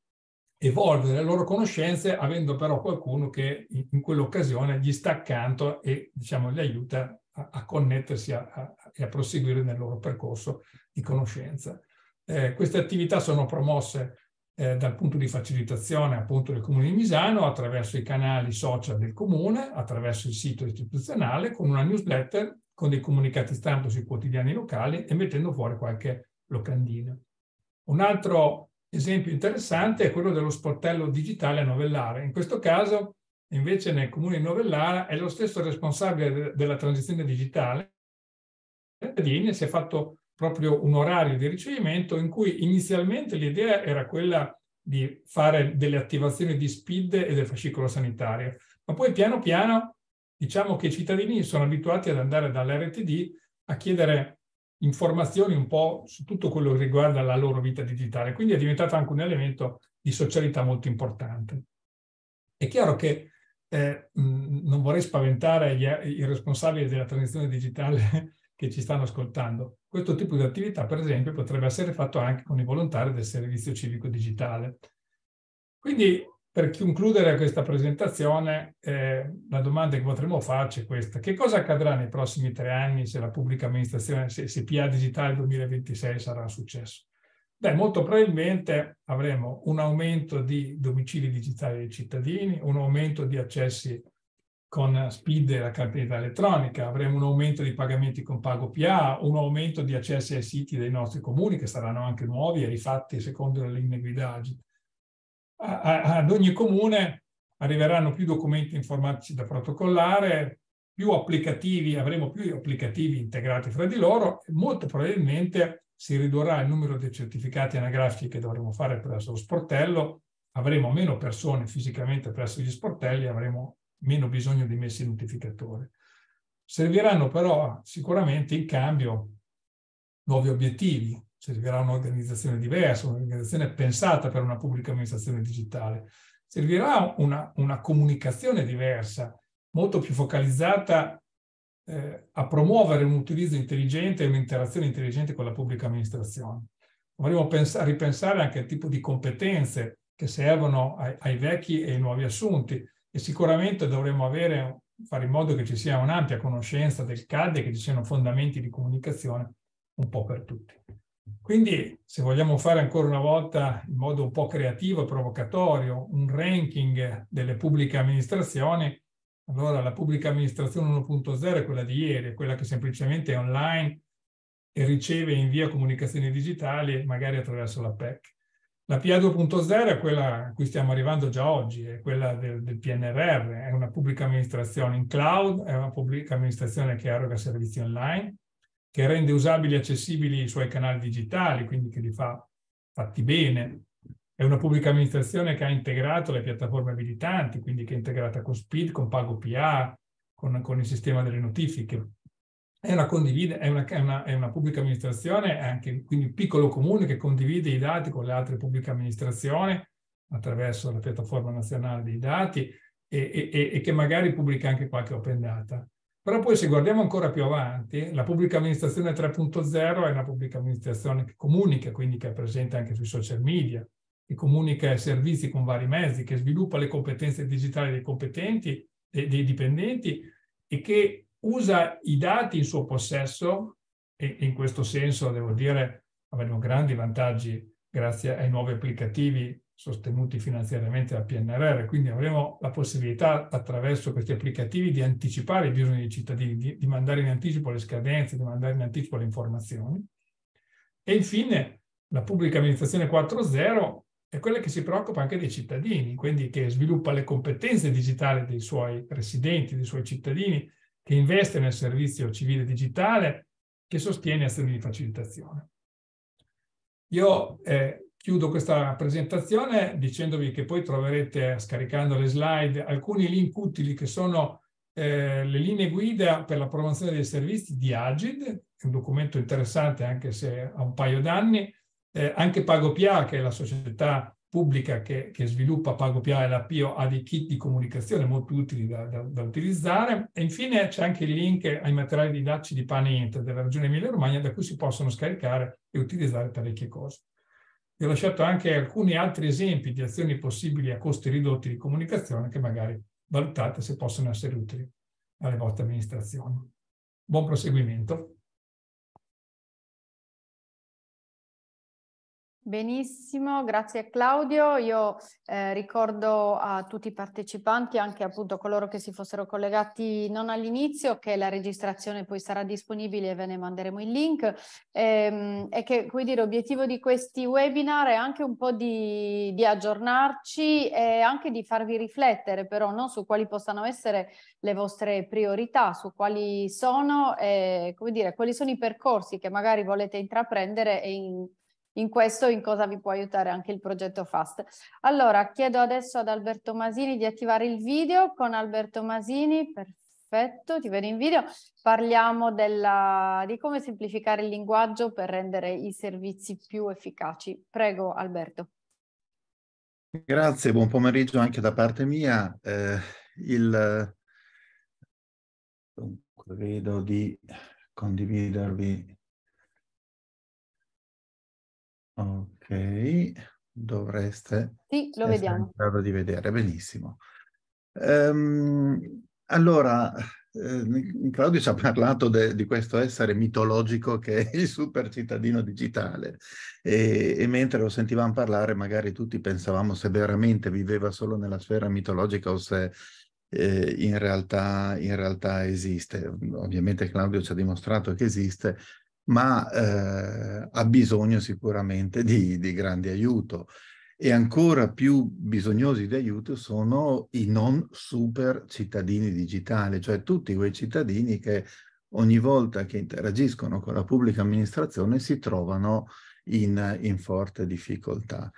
evolvere le loro conoscenze avendo però qualcuno che in, quell'occasione gli sta accanto e diciamo, gli aiuta a, a connettersi a, a, e a proseguire nel loro percorso di conoscenza. Eh, queste attività sono promosse eh, dal punto di facilitazione appunto del Comune di Misano attraverso i canali social del Comune, attraverso il sito istituzionale, con una newsletter, con dei comunicati stampa sui quotidiani locali e mettendo fuori qualche locandina. Un altro Esempio interessante è quello dello sportello digitale a Novellare. In questo caso, invece, nel comune di Novellara è lo stesso responsabile della transizione digitale. Si è fatto proprio un orario di ricevimento in cui inizialmente l'idea era quella di fare delle attivazioni di SPID e del fascicolo sanitario, ma poi piano piano diciamo che i cittadini sono abituati ad andare dall'RTD a chiedere informazioni un po' su tutto quello che riguarda la loro vita digitale, quindi è diventato anche un elemento di socialità molto importante. È chiaro che eh, non vorrei spaventare gli, i responsabili della transizione digitale (laughs) che ci stanno ascoltando. Questo tipo di attività, per esempio, potrebbe essere fatto anche con i volontari del servizio civico digitale. Quindi per concludere questa presentazione, eh, la domanda che potremmo farci è questa. Che cosa accadrà nei prossimi tre anni se la pubblica amministrazione, se, se PA Digitale 2026 sarà un successo? Beh, molto probabilmente avremo un aumento di domicili digitali dei cittadini, un aumento di accessi con SPID e la cartellina elettronica, avremo un aumento di pagamenti con Pago PA, un aumento di accessi ai siti dei nostri comuni che saranno anche nuovi e rifatti secondo le linee guida Agile a, a, ad ogni comune arriveranno più documenti informatici da protocollare, più applicativi, avremo più applicativi integrati fra di loro e molto probabilmente si ridurrà il numero dei certificati anagrafici che dovremo fare presso lo sportello, avremo meno persone fisicamente presso gli sportelli, avremo meno bisogno di messi notificatori. Serviranno però sicuramente in cambio nuovi obiettivi, servirà un'organizzazione diversa, un'organizzazione pensata per una pubblica amministrazione digitale, servirà una, una comunicazione diversa, molto più focalizzata eh, a promuovere un utilizzo intelligente e un'interazione intelligente con la pubblica amministrazione. Dovremmo ripensare anche al tipo di competenze che servono ai, ai vecchi e ai nuovi assunti e sicuramente dovremmo avere, fare in modo che ci sia un'ampia conoscenza del CAD e che ci siano fondamenti di comunicazione un po' per tutti. Quindi, se vogliamo fare ancora una volta in modo un po' creativo e provocatorio un ranking delle pubbliche amministrazioni, allora la pubblica amministrazione 1.0 è quella di ieri, è quella che semplicemente è online e riceve e invia comunicazioni digitali, magari attraverso la PEC. La PA 2.0 è quella a cui stiamo arrivando già oggi, è quella del, del PNRR, è una pubblica amministrazione in cloud, è una pubblica amministrazione che eroga servizi online, che rende usabili e accessibili i suoi canali digitali, quindi che li fa fatti bene. È una pubblica amministrazione che ha integrato le piattaforme abilitanti, quindi che è integrata con Speed, con PagoPA, con, con il sistema delle notifiche. È una, è, una, è, una, è una, pubblica amministrazione, anche, quindi un piccolo comune che condivide i dati con le altre pubbliche amministrazioni attraverso la piattaforma nazionale dei dati e, e, e che magari pubblica anche qualche open data. Però poi se guardiamo ancora più avanti, la pubblica amministrazione 3.0 è una pubblica amministrazione che comunica, quindi che è presente anche sui social media, che comunica servizi con vari mezzi, che sviluppa le competenze digitali dei competenti, e dei dipendenti e che usa i dati in suo possesso e in questo senso devo dire avremo grandi vantaggi grazie ai nuovi applicativi sostenuti finanziariamente dal PNRR, quindi avremo la possibilità attraverso questi applicativi di anticipare i bisogni dei cittadini, di, di mandare in anticipo le scadenze, di mandare in anticipo le informazioni. E infine la pubblica amministrazione 4.0 è quella che si preoccupa anche dei cittadini, quindi che sviluppa le competenze digitali dei suoi residenti, dei suoi cittadini, che investe nel servizio civile digitale, che sostiene azioni di facilitazione. Io eh, Chiudo questa presentazione dicendovi che poi troverete, scaricando le slide, alcuni link utili che sono eh, le linee guida per la promozione dei servizi di Agid, un documento interessante anche se ha un paio d'anni, eh, anche PagoPA, che è la società pubblica che, che sviluppa PagoPA e la PIO, ha dei kit di comunicazione molto utili da, da, da utilizzare. E infine c'è anche il link ai materiali didattici di Panint della Regione Emilia-Romagna da cui si possono scaricare e utilizzare parecchie cose vi ho lasciato anche alcuni altri esempi di azioni possibili a costi ridotti di comunicazione che magari valutate se possono essere utili alle vostre amministrazioni. Buon proseguimento. Benissimo, grazie Claudio. Io eh, ricordo a tutti i partecipanti, anche appunto coloro che si fossero collegati non all'inizio, che la registrazione poi sarà disponibile e ve ne manderemo il link. Ehm, e che come dire, l'obiettivo di questi webinar è anche un po' di, di aggiornarci e anche di farvi riflettere però no? su quali possano essere le vostre priorità, su quali sono, eh, come dire, quali sono i percorsi che magari volete intraprendere e in in questo in cosa vi può aiutare anche il progetto FAST. Allora, chiedo adesso ad Alberto Masini di attivare il video. Con Alberto Masini, perfetto, ti vedo in video. Parliamo della, di come semplificare il linguaggio per rendere i servizi più efficaci. Prego, Alberto. Grazie, buon pomeriggio anche da parte mia. Eh, il... Dunque, vedo di condividervi Ok, dovreste sì, lo vediamo. in grado di vedere, benissimo. Ehm, allora, eh, Claudio ci ha parlato de, di questo essere mitologico che è il super cittadino digitale e, e, mentre lo sentivamo parlare magari tutti pensavamo se veramente viveva solo nella sfera mitologica o se eh, in, realtà, in realtà esiste. Ovviamente Claudio ci ha dimostrato che esiste, ma eh, ha bisogno sicuramente di, di grande aiuto. E ancora più bisognosi di aiuto sono i non super cittadini digitali, cioè tutti quei cittadini che ogni volta che interagiscono con la pubblica amministrazione si trovano in, in, forte difficoltà.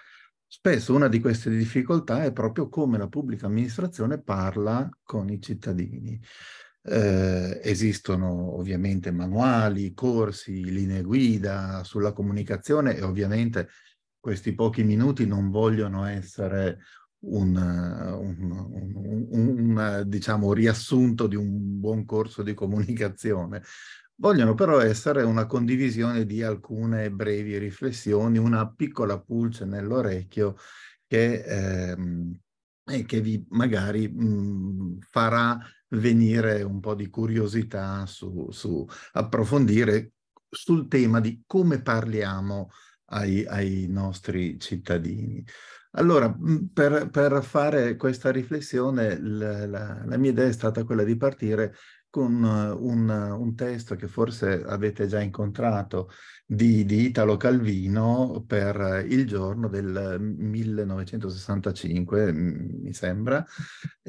Spesso una di queste difficoltà è proprio come la pubblica amministrazione parla con i cittadini. Eh, esistono ovviamente manuali, corsi, linee guida sulla comunicazione e ovviamente questi pochi minuti non vogliono essere un, un, un, un diciamo, riassunto di un buon corso di comunicazione, vogliono però essere una condivisione di alcune brevi riflessioni, una piccola pulce nell'orecchio che, eh, che vi magari mh, mm, farà venire un po' di curiosità su, su approfondire sul tema di come parliamo ai, ai nostri cittadini. Allora, mm, per, per fare questa riflessione, la, la, la, mia idea è stata quella di partire con eh, un, un testo che forse avete già incontrato, di, di, Italo Calvino per il giorno del 1965, mm, mi sembra,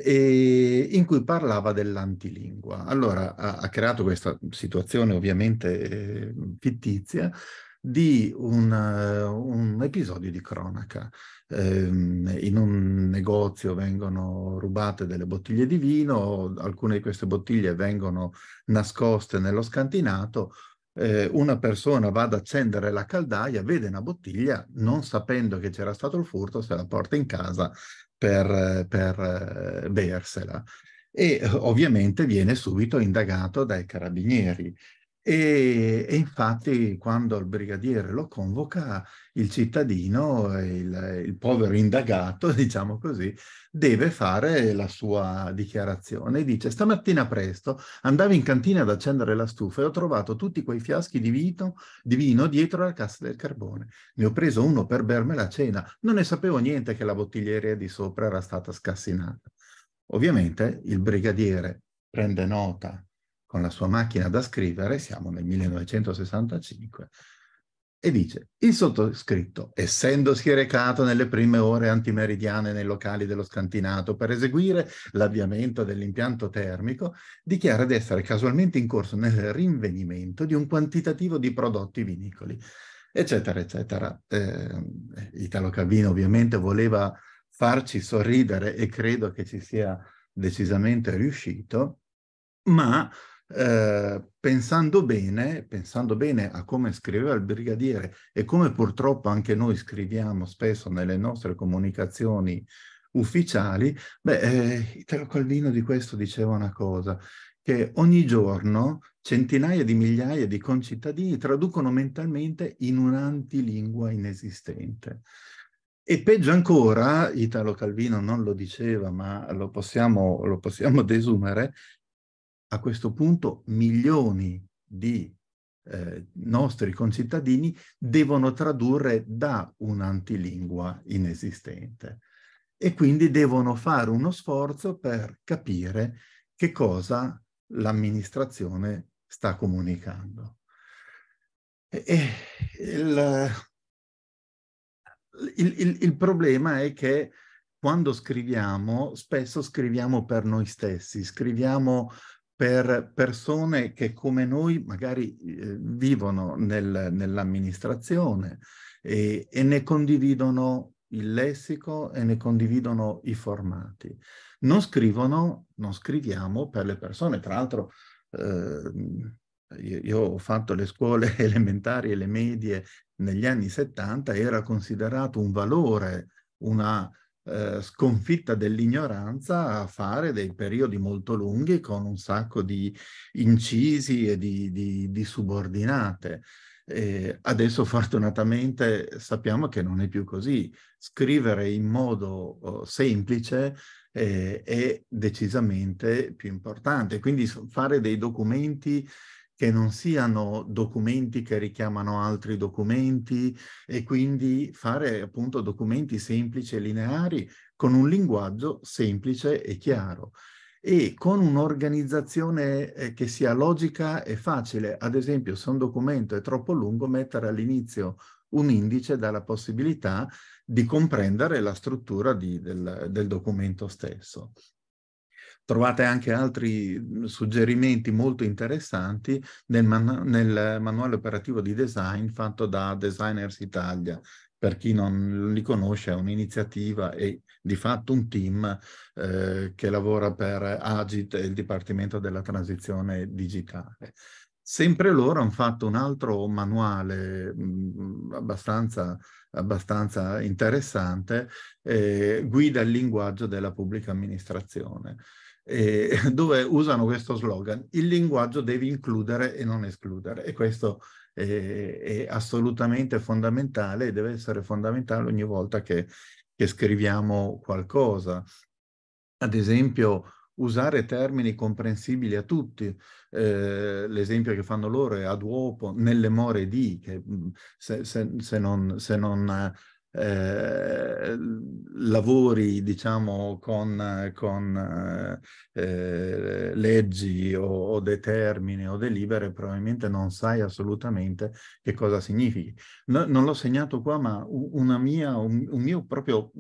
in cui parlava dell'antilingua. Allora ha, ha creato questa situazione ovviamente eh, fittizia di un, eh, un, episodio di cronaca. Eh, in un negozio vengono rubate delle bottiglie di vino, alcune di queste bottiglie vengono nascoste nello scantinato, eh, una persona va ad accendere la caldaia, vede una bottiglia, non sapendo che c'era stato il furto, se la porta in casa per, per eh, bersela. E eh, ovviamente viene subito indagato dai carabinieri e, e, infatti quando il brigadiere lo convoca, il cittadino, il, il, povero indagato, (laughs) diciamo così, deve fare la sua dichiarazione. dice, stamattina presto andavo in cantina ad accendere la stufa e ho trovato tutti quei fiaschi di, vito, di vino dietro la cassa del carbone. Ne ho preso uno per berme la cena. Non ne sapevo niente che la bottiglieria di sopra era stata scassinata. Ovviamente il brigadiere prende nota con la sua macchina da scrivere, siamo nel 1965, e dice, il sottoscritto, essendosi recato nelle prime ore antimeridiane nei locali dello scantinato per eseguire l'avviamento dell'impianto termico, dichiara di essere casualmente in corso nel rinvenimento di un quantitativo di prodotti vinicoli, eccetera, eccetera. Eh, Italo Cavino ovviamente voleva farci sorridere e credo che ci sia decisamente riuscito, ma Ehm, pensando, bene, pensando bene a come scriveva il brigadiere e come purtroppo anche noi scriviamo spesso nelle nostre comunicazioni ufficiali, beh, eh, Italo Calvino di questo diceva una cosa, che ogni giorno centinaia di migliaia di concittadini traducono mentalmente in un'antilingua inesistente. E peggio ancora, Italo Calvino non lo diceva, ma lo possiamo, lo possiamo desumere, a questo punto milioni di eh, nostri concittadini devono tradurre da un'antilingua inesistente e quindi devono fare uno sforzo per capire che cosa l'amministrazione sta comunicando. E, e il, il, il, il, problema è che quando scriviamo, spesso scriviamo per noi stessi, scriviamo per persone che come noi magari eh, vivono nel, nell'amministrazione e, e, ne condividono il lessico e ne condividono i formati. Non scrivono, non scriviamo per le persone, tra l'altro eh, io, io ho fatto le scuole (laughs) elementari e le medie negli anni 70, era considerato un valore, una, eh, sconfitta dell'ignoranza a fare dei periodi molto lunghi con un sacco di incisi e di, di, di subordinate. Eh, adesso fortunatamente sappiamo che non è più così. Scrivere in modo oh, semplice eh, è decisamente più importante. Quindi fare dei documenti che non siano documenti che richiamano altri documenti e quindi fare appunto documenti semplici e lineari con un linguaggio semplice e chiaro e con un'organizzazione eh, che sia logica e facile. Ad esempio, se un documento è troppo lungo, mettere all'inizio un indice dà la possibilità di comprendere la struttura di, del, del documento stesso. Trovate anche altri mm, suggerimenti molto interessanti nel, man- nel manuale operativo di design fatto da Designers Italia, per chi non li conosce, è un'iniziativa e di fatto un team eh, che lavora per Agit e il Dipartimento della Transizione Digitale. Sempre loro hanno fatto un altro manuale mh, mm, abbastanza, abbastanza, interessante, eh, Guida il linguaggio della pubblica amministrazione eh, (laughs) dove usano questo slogan, il linguaggio deve includere e non escludere. E questo è, è assolutamente fondamentale e deve essere fondamentale ogni volta che, che scriviamo qualcosa. Ad esempio, usare termini comprensibili a tutti. Eh, l'esempio che fanno loro è ad uopo, nelle more di, che mm, se, se, se non, se non eh, lavori diciamo con, con eh, eh leggi o, o determine o delibere probabilmente non sai assolutamente che cosa significhi. No, non l'ho segnato qua ma una mia, un, un mio proprio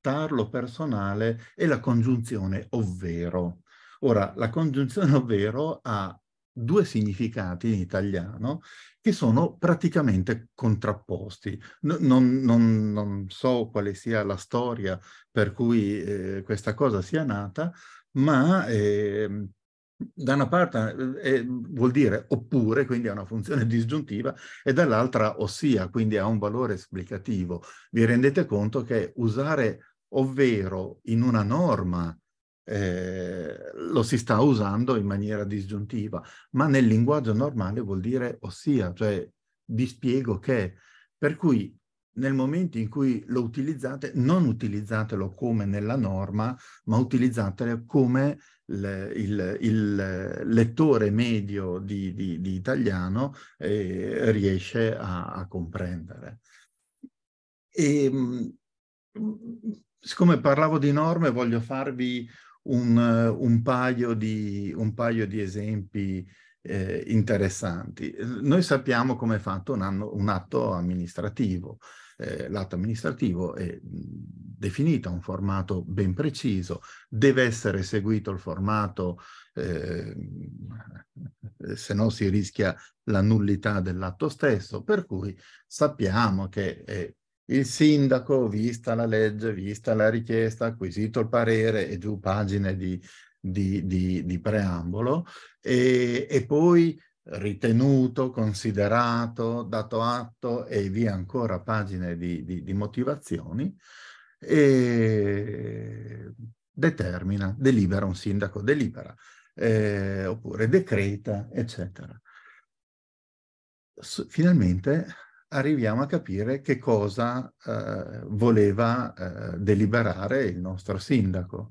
tarlo personale è la congiunzione ovvero. Ora, la congiunzione ovvero ha due significati in italiano che sono praticamente contrapposti. non, non, non, so quale sia la storia per cui eh, questa cosa sia nata, ma eh, da una parte eh, eh, vuol dire oppure, quindi ha una funzione disgiuntiva, e dall'altra ossia, quindi ha un valore esplicativo. Vi rendete conto che usare ovvero in una norma eh, lo si sta usando in maniera disgiuntiva, ma nel linguaggio normale vuol dire ossia, cioè vi spiego che. Per cui nel momento in cui lo utilizzate, non utilizzatelo come nella norma, ma utilizzatelo come il, il, il lettore medio di, di, di italiano eh, riesce a, a, comprendere. E, ehm, siccome parlavo di norme, voglio farvi un, un, paio, di, un paio, di, esempi eh, interessanti. Noi sappiamo come è fatto un, anno, un atto amministrativo. Eh, l'atto amministrativo è definito, ha un formato ben preciso, deve essere seguito il formato, eh, se no si rischia la nullità dell'atto stesso, per cui sappiamo che è il sindaco, vista la legge, vista la richiesta, acquisito il parere e giù pagine di, di, di, di preambolo, e, e poi ritenuto, considerato, dato atto e via ancora pagine di, di, di, motivazioni e determina, delibera un sindaco, delibera, eh, oppure decreta, eccetera. Finalmente arriviamo a capire che cosa eh, voleva eh, deliberare il nostro sindaco.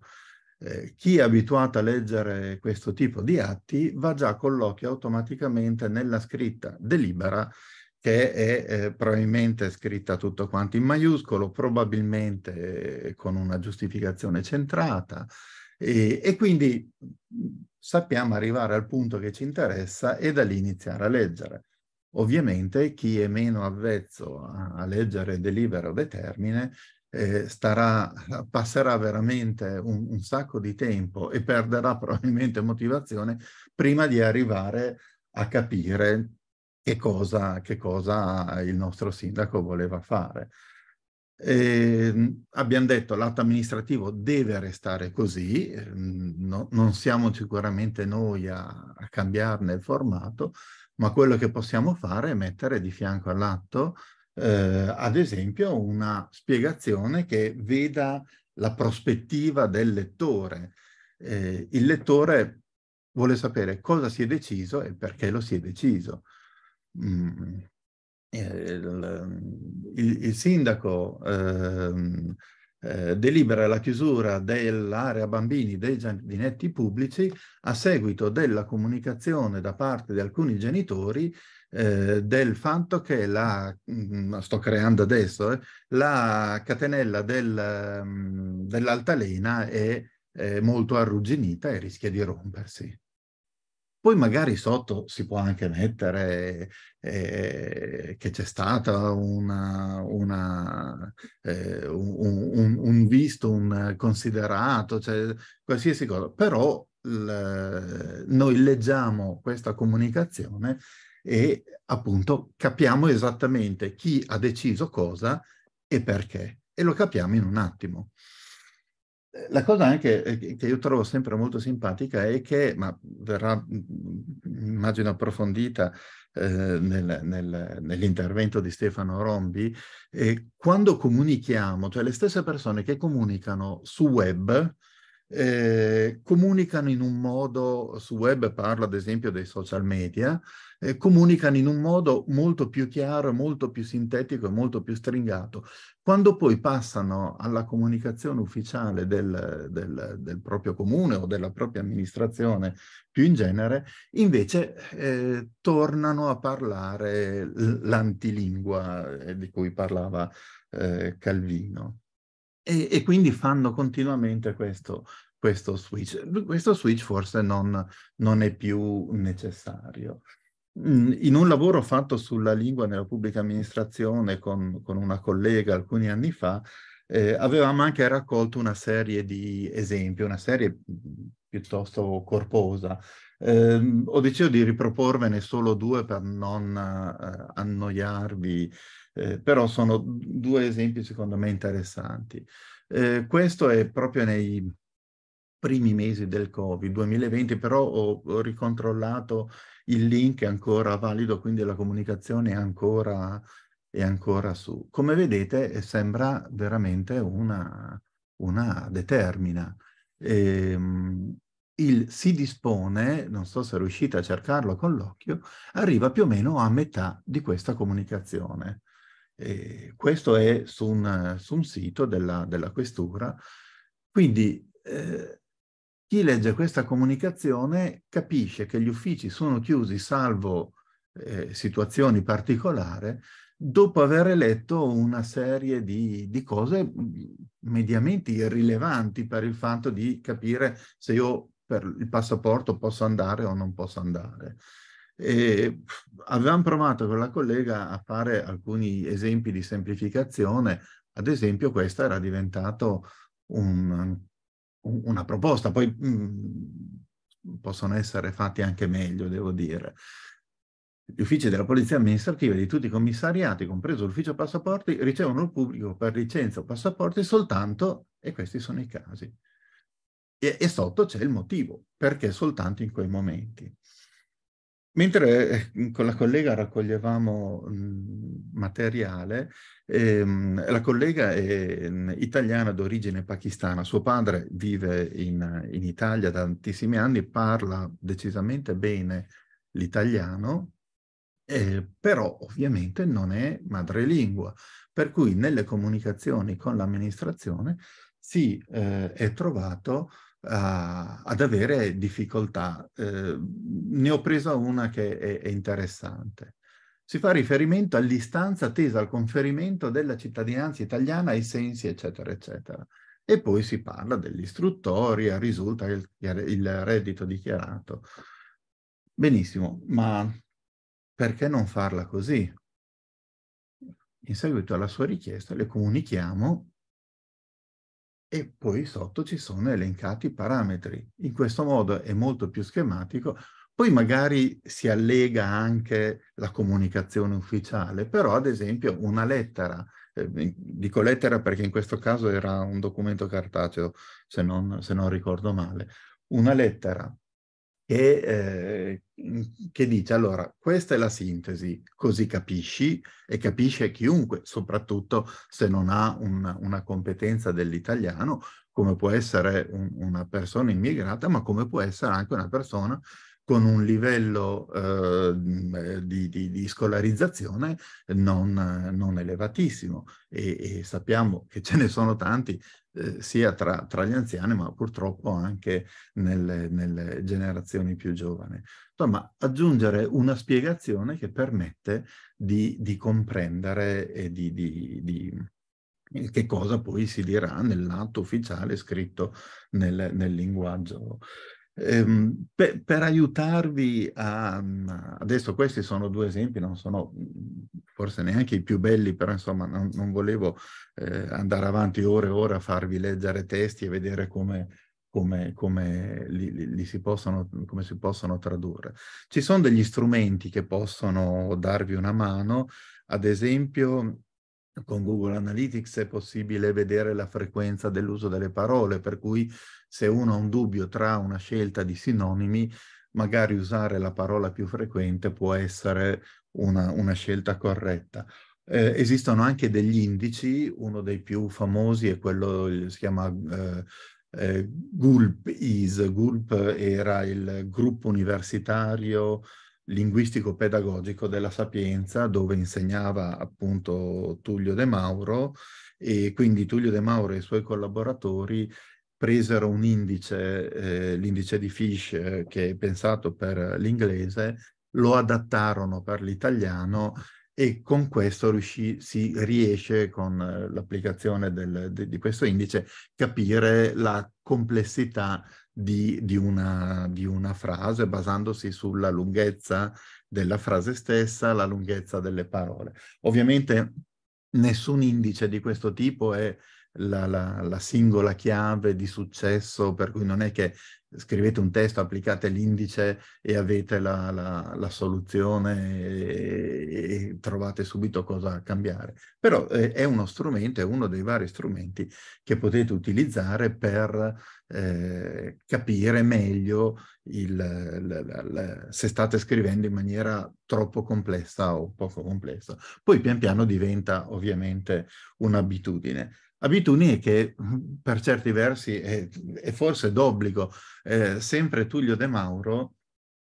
Eh, chi è abituato a leggere questo tipo di atti va già con l'occhio automaticamente nella scritta delibera che è eh, probabilmente scritta tutto quanto in maiuscolo, probabilmente eh, con una giustificazione centrata e, e quindi mm, sappiamo arrivare al punto che ci interessa e da lì iniziare a leggere. Ovviamente chi è meno avvezzo a, a leggere delibero determine eh, starà, passerà veramente un, un, sacco di tempo e perderà (laughs) probabilmente motivazione prima di arrivare a capire che cosa, che cosa il nostro sindaco voleva fare. Eh, abbiamo detto che l'atto amministrativo deve restare così, ehm, no, non siamo sicuramente noi a, a cambiarne il formato, ma quello che possiamo fare è mettere di fianco all'atto, eh, ad esempio, una spiegazione che veda la prospettiva del lettore. Eh, il lettore vuole sapere cosa si è deciso e perché lo si è deciso. Mm. Eh, il, il, sindaco eh, eh, delibera la chiusura dell'area bambini dei giardinetti pubblici a seguito della comunicazione da parte di alcuni genitori eh, del fatto che la, mm, sto creando adesso, eh, la catenella del, mm, dell'altalena è, è molto arrugginita e rischia di rompersi. Poi magari sotto si può anche mettere eh, che c'è stato una, una, eh, un, un, un, visto, un considerato, cioè qualsiasi cosa, però l, noi leggiamo questa comunicazione e appunto capiamo esattamente chi ha deciso cosa e perché e lo capiamo in un attimo la cosa anche eh, che io trovo sempre molto simpatica è che, ma verrà mm, mm, immagino approfondita eh, nel, nel, nell'intervento di Stefano Rombi, eh, quando comunichiamo, cioè le stesse persone che comunicano su web, eh, comunicano in un modo, su web parlo ad esempio dei social media, eh, comunicano in un modo molto più chiaro, molto più sintetico e molto più stringato. Quando poi passano alla comunicazione ufficiale del, del, del proprio comune o della propria amministrazione più in genere, invece eh, tornano a parlare l'antilingua eh, di cui parlava eh, Calvino. E, e, quindi fanno continuamente questo, questo switch. Questo switch forse non, non è più necessario. In un lavoro fatto sulla lingua nella pubblica amministrazione con, con una collega alcuni anni fa, eh, avevamo anche raccolto una serie di esempi, una serie piuttosto corposa. Eh, ho deciso di riproporvene solo due per non eh, annoiarvi, eh, però sono due esempi secondo me interessanti. Eh, questo è proprio nei primi mesi del Covid 2020, però ho, ho ricontrollato il link è ancora valido, quindi la comunicazione è ancora, è ancora su. Come vedete eh, sembra veramente una, una determina. E, ehm, il si dispone, non so se riuscite a cercarlo con l'occhio, arriva più o meno a metà di questa comunicazione. E questo è su un, su un sito della, della, questura. Quindi eh, chi legge questa comunicazione capisce che gli uffici sono chiusi, salvo eh, situazioni particolari, dopo aver letto una serie di, di, cose mm, mediamente irrilevanti per il fatto di capire se io per il passaporto posso andare o non posso andare. E avevamo provato con la collega a fare alcuni esempi di semplificazione, ad esempio questa era diventato un una proposta, poi mh, mm, possono essere fatti anche meglio, devo dire. Gli uffici della Polizia Amministrativa e di tutti i commissariati, compreso l'ufficio passaporti, ricevono il pubblico per licenza o passaporti soltanto, e questi sono i casi. E, e sotto c'è il motivo, perché soltanto in quei momenti. Mentre eh, con la collega raccoglievamo materiale, ehm, la collega è italiana d'origine pakistana, suo padre vive in, in Italia da tantissimi anni, parla decisamente bene l'italiano, eh, però ovviamente non è madrelingua, per cui nelle comunicazioni con l'amministrazione si eh, è trovato ad avere difficoltà. Eh, ne ho presa una che è, è, interessante. Si fa riferimento all'istanza tesa al conferimento della cittadinanza italiana ai sensi, eccetera, eccetera. E poi si parla dell'istruttoria, risulta il, il reddito dichiarato. Benissimo, ma perché non farla così? In seguito alla sua richiesta le comunichiamo e poi sotto ci sono elencati i parametri. In questo modo è molto più schematico. Poi magari si allega anche la comunicazione ufficiale, però ad esempio una lettera, eh, dico lettera perché in questo caso era un documento cartaceo, se non, se non ricordo male, una lettera che, eh, che, dice allora questa è la sintesi, così capisci e capisce chiunque, soprattutto se non ha un, una competenza dell'italiano, come può essere un, una persona immigrata, ma come può essere anche una persona con un livello eh, di, di, di, scolarizzazione non, non elevatissimo e, e, sappiamo che ce ne sono tanti eh, sia tra, tra, gli anziani, ma purtroppo anche nelle, nelle generazioni più giovani. Insomma, aggiungere una spiegazione che permette di, di comprendere e di, di, di che cosa poi si dirà nell'atto ufficiale scritto nel, nel linguaggio Ehm, per, per, aiutarvi a... Mhmm, adesso questi sono due esempi, non sono mhmm, forse neanche i più belli, però insomma non, non volevo eh, andare avanti ore e ore a farvi leggere testi e vedere come, come, come, li, li, li si, possono, come si possono tradurre. Ci sono degli strumenti che possono darvi una mano, ad esempio con Google Analytics è possibile vedere la frequenza dell'uso delle parole, per cui se uno ha un dubbio tra una scelta di sinonimi, magari usare la parola più frequente può essere una, una scelta corretta. Eh, esistono anche degli indici, uno dei più famosi è quello, che eh, si chiama eh, eh, GULP IS. GULP era il gruppo universitario linguistico-pedagogico della Sapienza, dove insegnava appunto Tullio De Mauro, e quindi Tullio De Mauro e i suoi collaboratori presero un indice, eh, l'indice di Fish, eh, che è pensato per l'inglese, lo adattarono per l'italiano e con questo riusci, si riesce con eh, l'applicazione del, di, di, questo indice a capire la complessità di, di, una, di, una, frase basandosi sulla lunghezza della frase stessa, la lunghezza delle parole. Ovviamente nessun indice di questo tipo è la, la, la, singola chiave di successo, per cui non è che scrivete un testo, applicate l'indice e avete la, la soluzione e, e, trovate subito cosa cambiare. Però eh, è uno strumento, è uno dei vari strumenti che potete utilizzare per eh, capire meglio il, l, l, l, se state scrivendo in maniera troppo complessa o poco complessa. Poi pian piano diventa ovviamente un'abitudine abitudini che per certi versi è, è forse d'obbligo. Eh, sempre Tullio De Mauro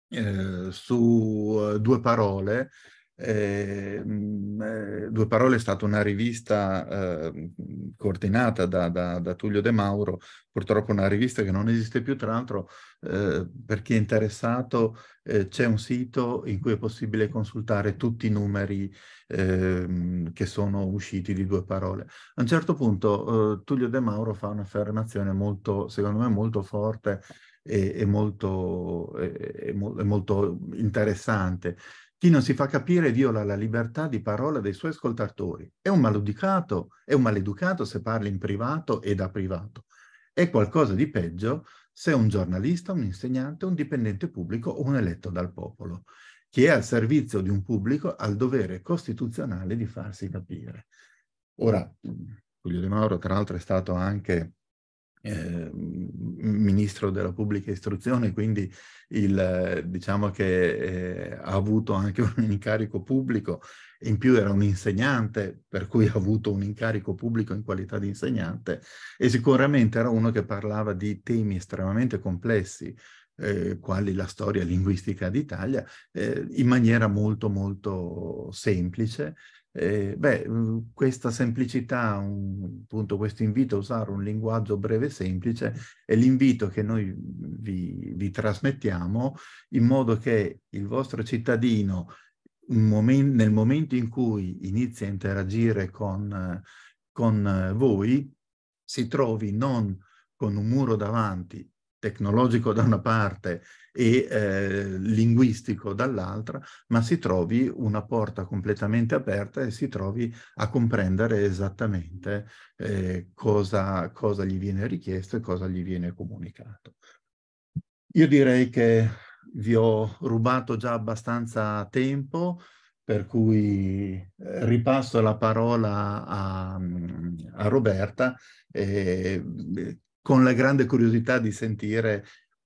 eh, su eh, due parole Ehm, eh, Due Parole è stata una rivista eh, coordinata da, da, da, Tullio De Mauro, purtroppo una rivista che non esiste più, tra l'altro eh, per chi è interessato eh, c'è un sito in cui è possibile consultare tutti i numeri ehm, che sono usciti di Due Parole. A un certo punto eh, Tullio De Mauro fa un'affermazione molto, secondo me, molto forte e, e molto, e, e mo molto interessante chi non si fa capire viola la libertà di parola dei suoi ascoltatori. È un maleducato, è un maleducato se parli in privato e da privato. È qualcosa di peggio se è un giornalista, un insegnante, un dipendente pubblico o un eletto dal popolo, che è al servizio di un pubblico ha il dovere costituzionale di farsi capire. Ora, mm, Giulio De Mauro, tra l'altro, è stato anche Ehm, ministro della pubblica istruzione, quindi il, diciamo che eh, ha avuto anche (laughs) un incarico pubblico, in più era un insegnante, per cui ha avuto un incarico pubblico in qualità di insegnante e sicuramente era uno che parlava di temi estremamente complessi, eh, quali la storia linguistica d'Italia, eh, in maniera molto molto semplice eh, beh, questa semplicità, un, appunto questo invito a usare un linguaggio breve e semplice è l'invito che noi vi, vi trasmettiamo in modo che il vostro cittadino momen nel momento in cui inizia a interagire con, con voi si trovi non con un muro davanti tecnologico da una parte e eh, linguistico dall'altra, ma si trovi una porta completamente aperta e si trovi a comprendere esattamente eh, cosa, cosa gli viene richiesto e cosa gli viene comunicato. Io direi che vi ho rubato già abbastanza tempo, per cui eh, ripasso la parola a, a Roberta E, eh, con la grande curiosità di sentire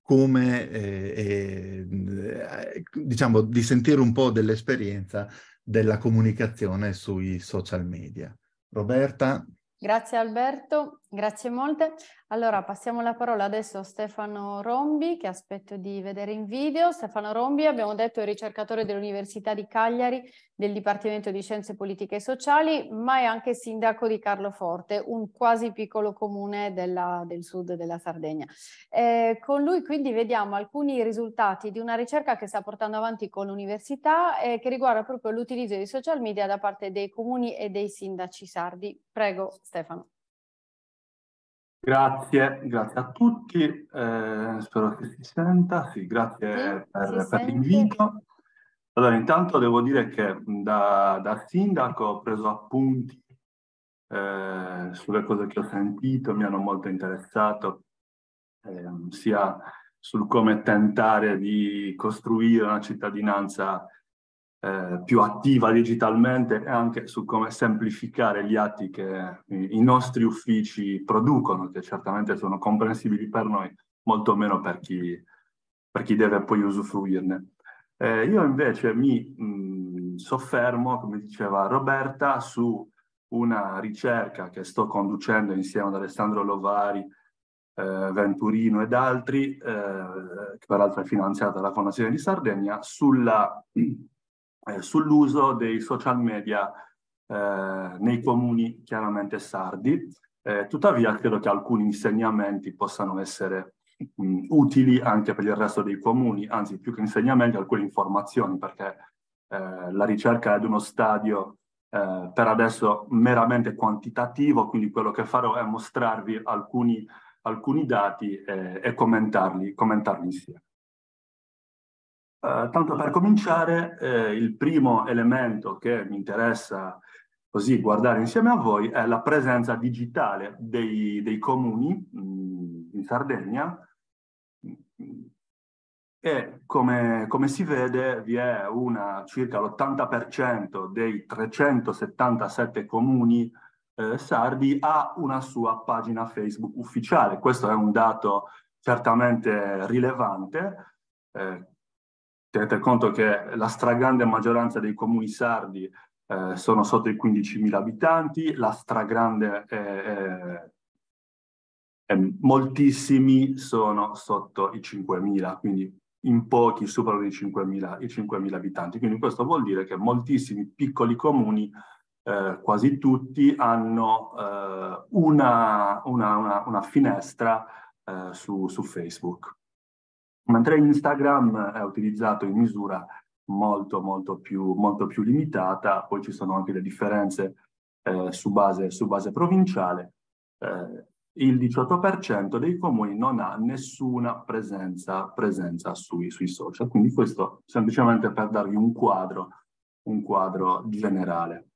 come eh, eh, eh, diciamo di sentire un po' dell'esperienza della comunicazione sui social media. Roberta. Grazie Alberto. Grazie molte. Allora passiamo la parola adesso a Stefano Rombi che aspetto di vedere in video. Stefano Rombi abbiamo detto è ricercatore dell'Università di Cagliari del Dipartimento di Scienze Politiche e Sociali ma è anche sindaco di Carloforte, un quasi piccolo comune della, del sud della Sardegna. Eh, con lui quindi vediamo alcuni risultati di una ricerca che sta portando avanti con l'università eh, che riguarda proprio l'utilizzo dei social media da parte dei comuni e dei sindaci sardi. Prego Stefano. Grazie, grazie a tutti, eh, spero che si senta, sì, grazie sì, per, per l'invito. Allora, intanto devo dire che da, da sindaco ho preso appunti eh, sulle cose che ho sentito, mi hanno molto interessato, eh, sia sul come tentare di costruire una cittadinanza eh, più attiva digitalmente e anche su come semplificare gli atti che eh, i, nostri uffici producono, che certamente sono comprensibili per noi, molto meno per chi, per chi deve poi usufruirne. Eh, io invece mi mh, mm, soffermo, come diceva Roberta, su una ricerca che sto conducendo insieme ad Alessandro Lovari, eh, Venturino ed altri, eh, che peraltro è finanziata dalla Fondazione di Sardegna, sulla eh, sull'uso dei social media eh, nei comuni chiaramente sardi. Eh, tuttavia credo che alcuni insegnamenti possano essere mh, mm, utili anche per il resto dei comuni, anzi più che insegnamenti alcune informazioni perché eh, la ricerca è ad uno stadio eh, per adesso meramente quantitativo, quindi quello che farò è mostrarvi alcuni, alcuni dati e, eh, e commentarli, commentarli insieme. Uh, tanto per cominciare, eh, il primo elemento che mi interessa così guardare insieme a voi è la presenza digitale dei, dei comuni mh, mm, in Sardegna e come, come, si vede vi è una circa l'80% dei 377 comuni eh, sardi ha una sua pagina Facebook ufficiale. Questo è un dato certamente rilevante eh, Tenete conto che la stragrande maggioranza dei comuni sardi eh, sono sotto i 15.000 abitanti, la stragrande, eh, eh, eh, moltissimi sono sotto i 5.000, quindi in pochi superano i 5.000, i 5.000 abitanti. Quindi questo vuol dire che moltissimi piccoli comuni, eh, quasi tutti, hanno eh, una, una, una, una, finestra su, su Facebook mentre Instagram eh, è utilizzato in misura molto, molto, più, molto più limitata, poi ci sono anche le differenze eh, su, base, su, base, provinciale. Eh, il 18% dei comuni non ha nessuna presenza, presenza sui, sui, social. Quindi questo semplicemente per darvi un quadro, un quadro generale.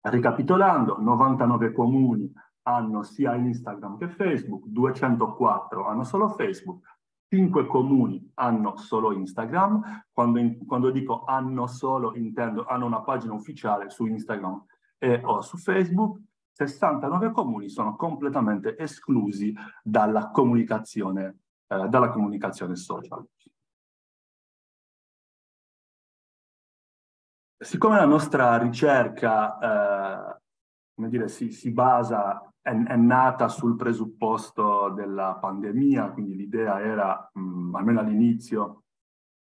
Ricapitolando, 99 comuni hanno sia Instagram che Facebook, 204 hanno solo Facebook, Cinque comuni hanno solo Instagram, quando, in, quando, dico hanno solo intendo hanno una pagina ufficiale su Instagram e, o su Facebook, 69 comuni sono completamente esclusi dalla comunicazione, eh, dalla comunicazione social. Siccome la nostra ricerca eh, dire, si, si, basa è, è nata sul presupposto della pandemia, quindi l'idea era, mh, almeno all'inizio,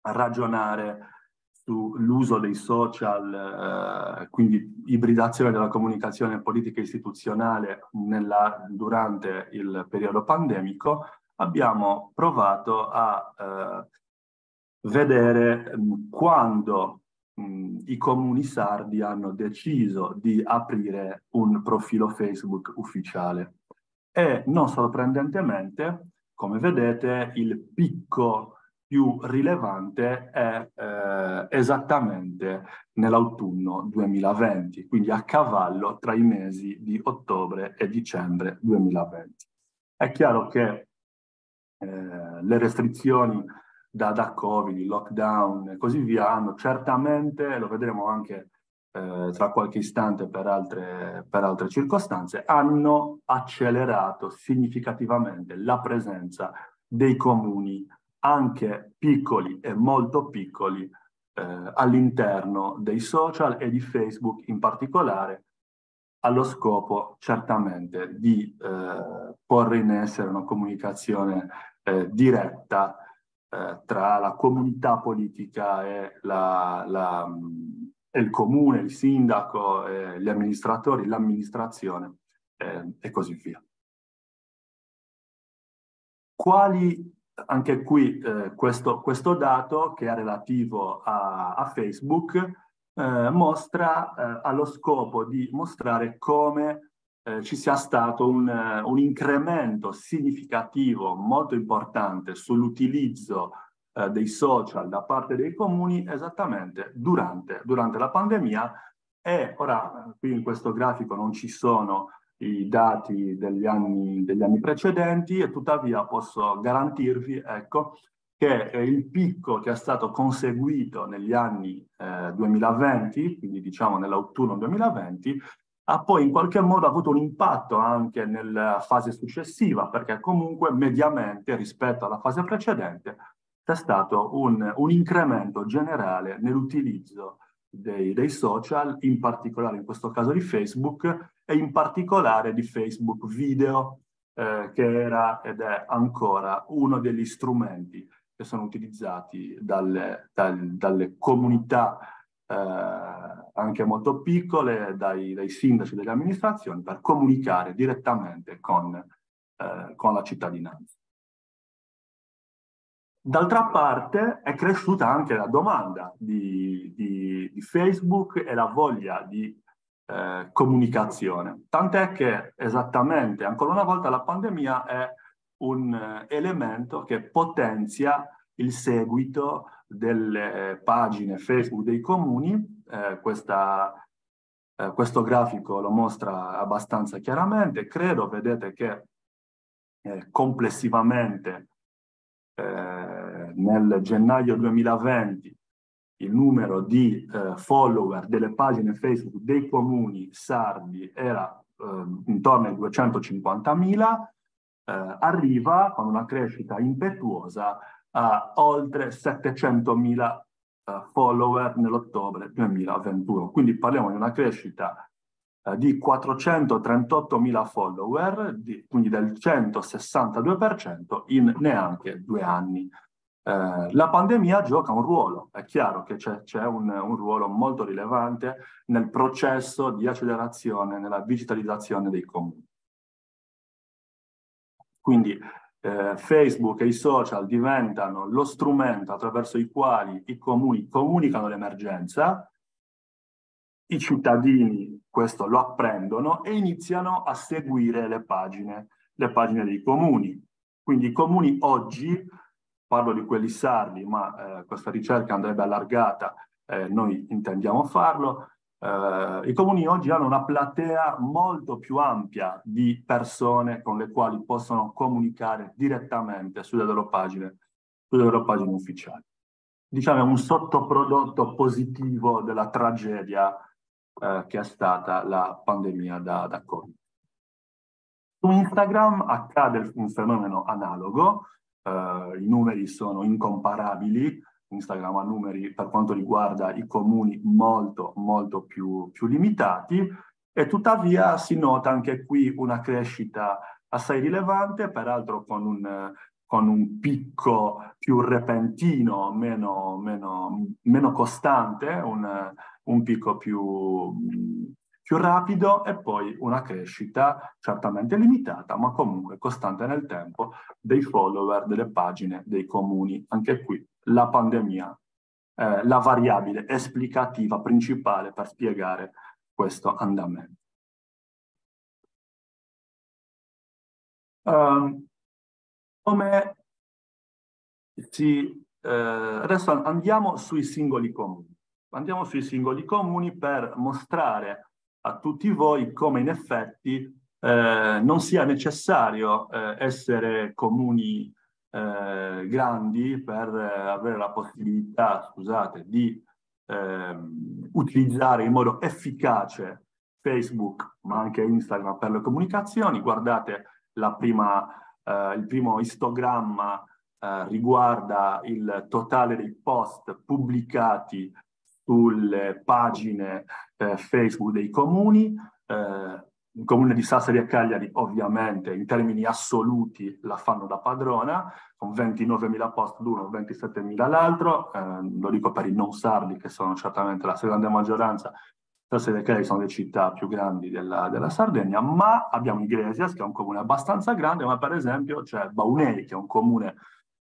ragionare sull'uso dei social, eh, quindi ibridazione della comunicazione politica istituzionale nella, durante il periodo pandemico, abbiamo provato a eh, vedere mh, quando mh, i comuni sardi hanno deciso di aprire un profilo Facebook ufficiale e non sorprendentemente, come vedete, il picco più rilevante è eh, esattamente nell'autunno 2020, quindi a cavallo tra i mesi di ottobre e dicembre 2020. È chiaro che eh, le restrizioni da, da Covid, lockdown e così via, hanno certamente, lo vedremo anche eh, tra qualche istante per altre, per altre circostanze, hanno accelerato significativamente la presenza dei comuni, anche piccoli e molto piccoli, eh, all'interno dei social e di Facebook in particolare, allo scopo certamente di eh, porre in essere una comunicazione eh, diretta eh, tra la comunità politica e, la, la, mm, e, il comune, il sindaco, eh, gli amministratori, l'amministrazione eh, e così via. Quali, anche qui eh, questo, questo, dato che è relativo a, a Facebook eh, mostra allo scopo di mostrare come eh, ci sia stato un, eh, un, incremento significativo, molto importante, sull'utilizzo eh, dei social da parte dei comuni esattamente durante, durante la pandemia e ora eh, qui in questo grafico non ci sono i dati degli anni, degli anni precedenti e tuttavia posso garantirvi ecco, che eh, il picco che è stato conseguito negli anni eh, 2020, quindi diciamo nell'autunno 2020, ha poi in qualche modo avuto un impatto anche nella fase successiva, perché comunque mediamente rispetto alla fase precedente c'è stato un, un incremento generale nell'utilizzo dei, dei, social, in particolare in questo caso di Facebook e in particolare di Facebook Video, eh, che era ed è ancora uno degli strumenti che sono utilizzati dalle, dal, dalle comunità eh, anche molto piccole, dai, dai sindaci delle amministrazioni per comunicare direttamente con, eh, con la cittadinanza. D'altra parte è cresciuta anche la domanda di, di, di Facebook e la voglia di eh, comunicazione, tant'è che esattamente ancora una volta la pandemia è un eh, elemento che potenzia il seguito delle eh, pagine Facebook dei comuni, eh, questa, eh, questo grafico lo mostra abbastanza chiaramente, credo vedete che eh, complessivamente eh, nel gennaio 2020 il numero di eh, follower delle pagine Facebook dei comuni sardi era ehm, intorno ai 250.000, arriva con una crescita impetuosa a oltre 700.000 uh, eh, follower nell'ottobre 2021. Quindi parliamo di una crescita uh, di 438.000 follower, di, quindi del 162% in neanche due anni. Eh, la pandemia gioca un ruolo, è chiaro che c'è, c'è un, un, ruolo molto rilevante nel processo di accelerazione, nella digitalizzazione dei comuni. Quindi eh, Facebook e i social diventano lo strumento attraverso i quali i comuni comunicano l'emergenza, i cittadini questo lo apprendono e iniziano a seguire le pagine, le pagine dei comuni. Quindi i comuni oggi, parlo di quelli sardi, ma eh, questa ricerca andrebbe allargata, eh, noi intendiamo farlo, eh, I comuni oggi hanno una platea molto più ampia di persone con le quali possono comunicare direttamente sulle loro pagine, sulle loro pagine ufficiali. Diciamo è un sottoprodotto positivo della tragedia eh, che è stata la pandemia da, da Covid. Su Instagram accade un fenomeno analogo, eh, i numeri sono incomparabili, Instagram ha numeri per quanto riguarda i comuni molto, molto più, più limitati e tuttavia si nota anche qui una crescita assai rilevante, peraltro con un, con un picco più repentino, meno, meno, meno costante, un, un picco più, più rapido e poi una crescita certamente limitata, ma comunque costante nel tempo, dei follower delle pagine dei comuni. Anche qui la pandemia, eh, la variabile esplicativa principale per spiegare questo andamento. Um, come si, eh, adesso andiamo sui singoli comuni. Andiamo sui singoli comuni per mostrare a tutti voi come in effetti eh, non sia necessario eh, essere comuni eh, grandi per eh, avere la possibilità, scusate, di ehm, utilizzare in modo efficace Facebook, ma anche Instagram per le comunicazioni. Guardate prima, eh, il primo istogramma eh, riguarda il totale dei post pubblicati sulle pagine eh, Facebook dei comuni. Eh, il comune di Sassari e Cagliari ovviamente in termini assoluti la fanno da padrona, con 29.000 post l'uno, 27.000 l'altro, eh, lo dico per i non sardi che sono certamente la seconda maggioranza, Sassari e Cagliari sono le città più grandi della, della Sardegna, ma abbiamo Iglesias che è un comune abbastanza grande, ma per esempio c'è Baunei che è un comune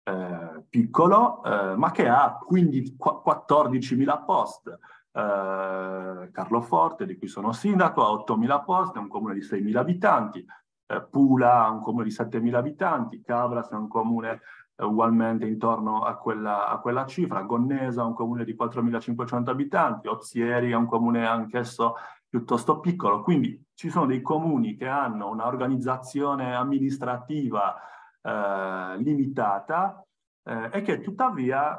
eh, piccolo, eh, ma che ha 14.000 post eh, Carloforte, di cui sono sindaco, ha 8.000 posti, è un comune di 6.000 abitanti, eh, Pula ha un comune di 7.000 abitanti, Cavras è un comune eh, ugualmente intorno a quella, a quella cifra, Gonnesa ha un comune di 4.500 abitanti, Ozieri è un comune anch'esso piuttosto piccolo, quindi ci sono dei comuni che hanno un'organizzazione amministrativa eh, limitata eh, e che tuttavia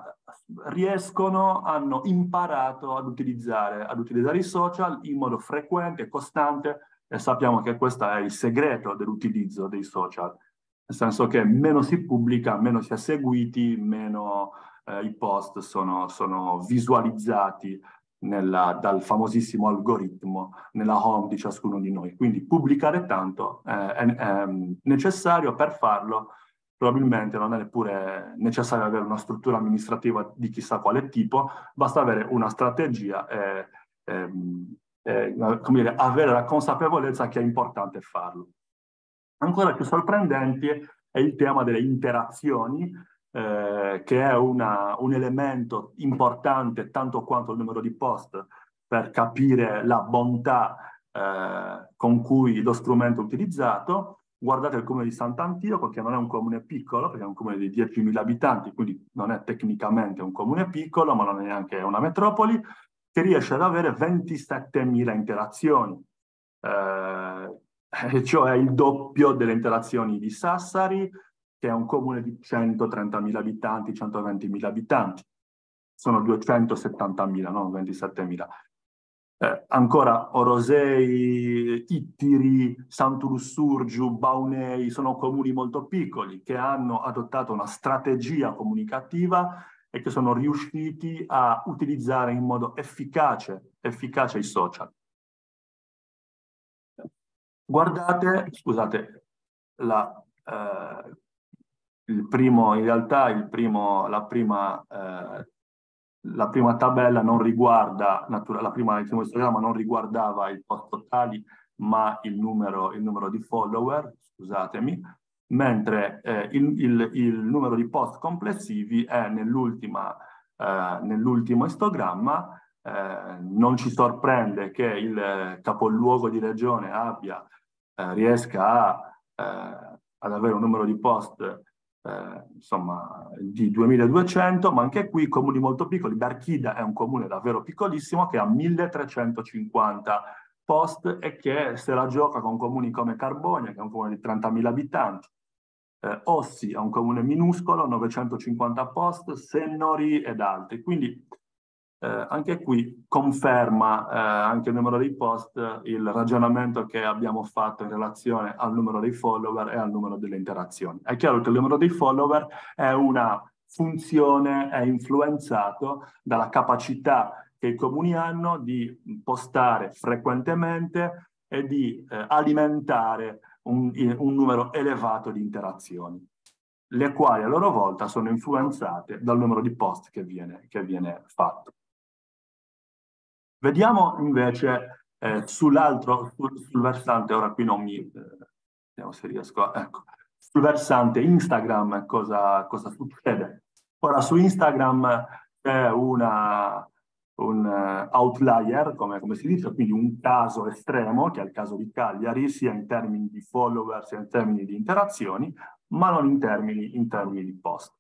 riescono, hanno imparato ad utilizzare, ad utilizzare i social in modo frequente, e costante e sappiamo che questo è il segreto dell'utilizzo dei social, nel senso che meno si pubblica, meno si è seguiti, meno eh, i post sono, sono visualizzati nella, dal famosissimo algoritmo nella home di ciascuno di noi. Quindi pubblicare tanto eh, è, è mm, necessario per farlo probabilmente non è neppure necessario avere una struttura amministrativa di chissà quale tipo, basta avere una strategia e, ehm, e, e dire, avere la consapevolezza che è importante farlo. Ancora più sorprendente è il tema delle interazioni, eh, che è una, un elemento importante tanto quanto il numero di post per capire la bontà eh, con cui lo strumento è utilizzato, Guardate il comune di Sant'Antioco, che non è un comune piccolo, perché è un comune di 10.000 abitanti, quindi non è tecnicamente un comune piccolo, ma non è neanche una metropoli, che riesce ad avere 27.000 interazioni, eh, (laughs) cioè il doppio delle interazioni di Sassari, che è un comune di 130.000 abitanti, 120.000 abitanti. Sono 270.000, non 27.000. Eh, ancora Orosei, Ittiri, Sant'Ursurgiu, Baunei sono comuni molto piccoli che hanno adottato una strategia comunicativa e che sono riusciti a utilizzare in modo efficace, efficace i social. Guardate, scusate, la, eh, il primo, in realtà il primo, la prima eh, la prima tabella non riguarda, la prima, il primo istogramma non riguardava i post totali, ma il numero, il numero di follower, scusatemi, mentre eh, il, il, il, numero di post complessivi è nell'ultima, eh, nell'ultimo istogramma. Eh, non ci sorprende che il capoluogo di regione abbia, eh, riesca a, eh, ad avere un numero di post eh, insomma, di 2200, ma anche qui comuni molto piccoli. Barchida è un comune davvero piccolissimo che ha 1350 post e che se la gioca con comuni come Carbonia, che è un comune di 30.000 abitanti. Eh, Ossi è un comune minuscolo, 950 post, Sennori ed altri. Quindi eh, anche qui conferma eh, anche il numero dei post il ragionamento che abbiamo fatto in relazione al numero dei follower e al numero delle interazioni. È chiaro che il numero dei follower è una funzione, è influenzato dalla capacità che i comuni hanno di postare frequentemente e di eh, alimentare un, eh, un numero elevato di interazioni le quali a loro volta sono influenzate dal numero di post che viene, che viene fatto. Vediamo invece eh, sull'altro, sul, sul, versante, ora qui non mi, eh, vediamo se riesco, ecco, sul versante Instagram cosa, cosa succede. Ora su Instagram c'è una, un uh, outlier, come, come, si dice, quindi un caso estremo, che è il caso di Cagliari, sia in termini di follower, sia in termini di interazioni, ma non in termini, in termini di post.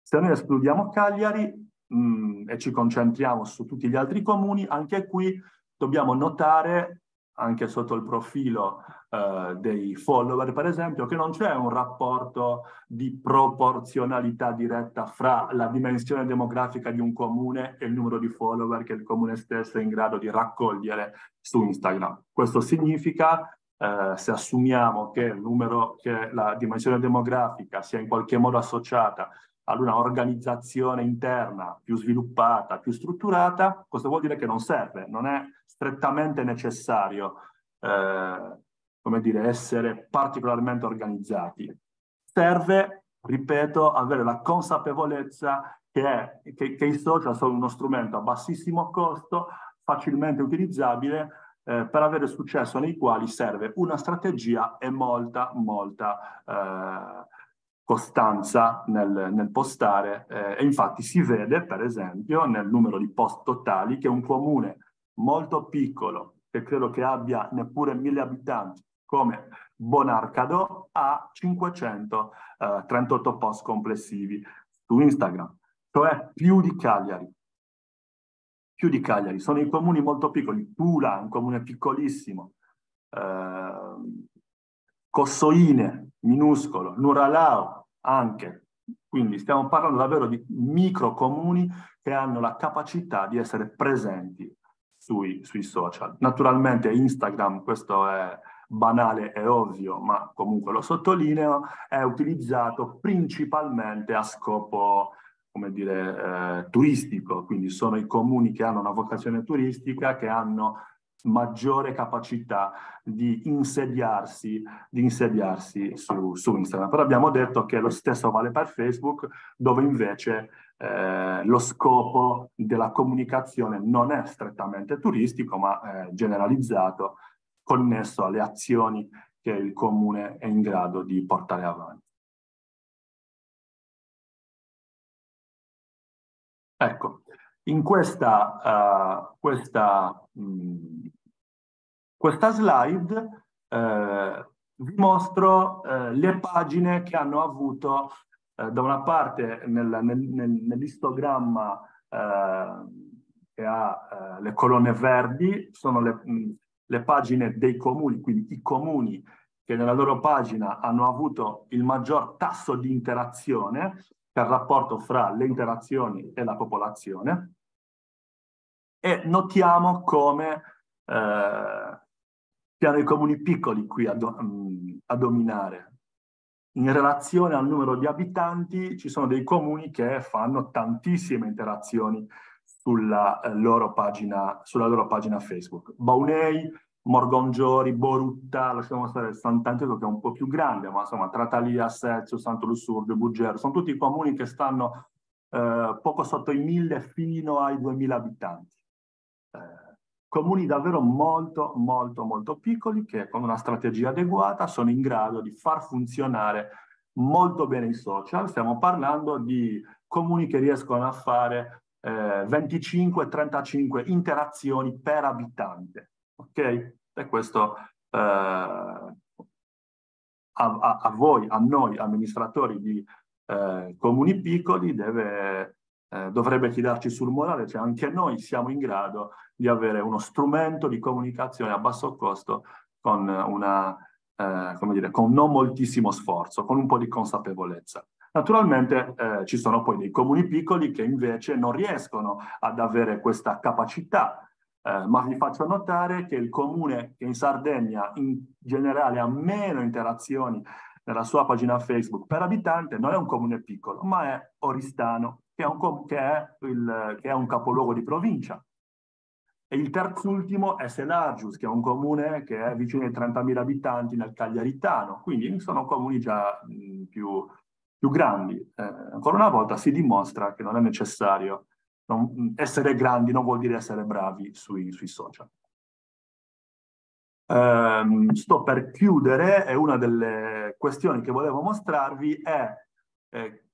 Se noi escludiamo Cagliari, mh, mm, e ci concentriamo su tutti gli altri comuni, anche qui dobbiamo notare, anche sotto il profilo eh, dei follower per esempio, che non c'è un rapporto di proporzionalità diretta fra la dimensione demografica di un comune e il numero di follower che il comune stesso è in grado di raccogliere su Instagram. Questo significa eh, se assumiamo che, numero, che, la dimensione demografica sia in qualche modo associata ad una organizzazione interna più sviluppata, più strutturata, questo vuol dire che non serve, non è strettamente necessario eh, come dire, essere particolarmente organizzati. Serve, ripeto, avere la consapevolezza che, è, che, che i social sono uno strumento a bassissimo costo, facilmente utilizzabile, eh, per avere successo nei quali serve una strategia e molta, molta... Eh, costanza nel, nel postare eh, e infatti si vede per esempio nel numero di post totali che un comune molto piccolo che credo che abbia neppure mille abitanti come Bonarcado ha 538 post complessivi su Instagram cioè più di Cagliari più di Cagliari sono i comuni molto piccoli Pula un comune piccolissimo eh, Cossoine minuscolo Nuralao anche. Quindi stiamo parlando davvero di micro comuni che hanno la capacità di essere presenti sui, sui social. Naturalmente Instagram, questo è banale e ovvio, ma comunque lo sottolineo, è utilizzato principalmente a scopo come dire, eh, turistico, quindi sono i comuni che hanno una vocazione turistica, che hanno maggiore capacità di insediarsi, di insediarsi su, su, Instagram. Però abbiamo detto che lo stesso vale per Facebook, dove invece eh, lo scopo della comunicazione non è strettamente turistico, ma eh, generalizzato, connesso alle azioni che il comune è in grado di portare avanti. Ecco, in questa, uh, questa, mh, mm, questa slide uh, vi mostro uh, le pagine che hanno avuto da una parte nel, nel, nell'istogramma che ha le colonne verdi, sono le, mh, mm, le pagine dei comuni, quindi i comuni che nella loro pagina hanno avuto il maggior tasso di interazione, per rapporto fra le interazioni e la popolazione e notiamo come eh, siano i comuni piccoli qui a, do, mm, a dominare. In relazione al numero di abitanti ci sono dei comuni che fanno tantissime interazioni sulla eh, loro pagina, sulla loro pagina Facebook. Baunei, Morgongiori, Borutta, lasciamo stare Sant'Antico che è un po' più grande, ma insomma Tratalia, Sezio, Santo Lussurgo, Buggero, sono tutti comuni che stanno eh, poco sotto i 1000 fino ai 2000 abitanti. Eh, comuni davvero molto, molto, molto piccoli che con una strategia adeguata sono in grado di far funzionare molto bene i social. Stiamo parlando di comuni che riescono a fare eh, 25-35 interazioni per abitante. Ok? E questo eh, a, a, a, voi, a noi amministratori di eh, comuni piccoli deve eh, dovrebbe chiederci sul morale, cioè anche noi siamo in grado di avere uno strumento di comunicazione a basso costo con, una, eh, come dire, con non moltissimo sforzo, con un po' di consapevolezza. Naturalmente eh, ci sono poi dei comuni piccoli che invece non riescono ad avere questa capacità, eh, ma vi faccio notare che il comune che in Sardegna in generale ha meno interazioni nella sua pagina Facebook per abitante non è un comune piccolo, ma è Oristano, che è un, che è il, che è un capoluogo di provincia. E il terzo ultimo è Selargius, che è un comune che è vicino ai 30.000 abitanti nel Cagliaritano, quindi sono comuni già più, più, grandi. Eh, ancora una volta si dimostra che non è necessario non, essere grandi, non vuol dire essere bravi sui, sui social. Um, sto per chiudere e una delle questioni che volevo mostrarvi è eh,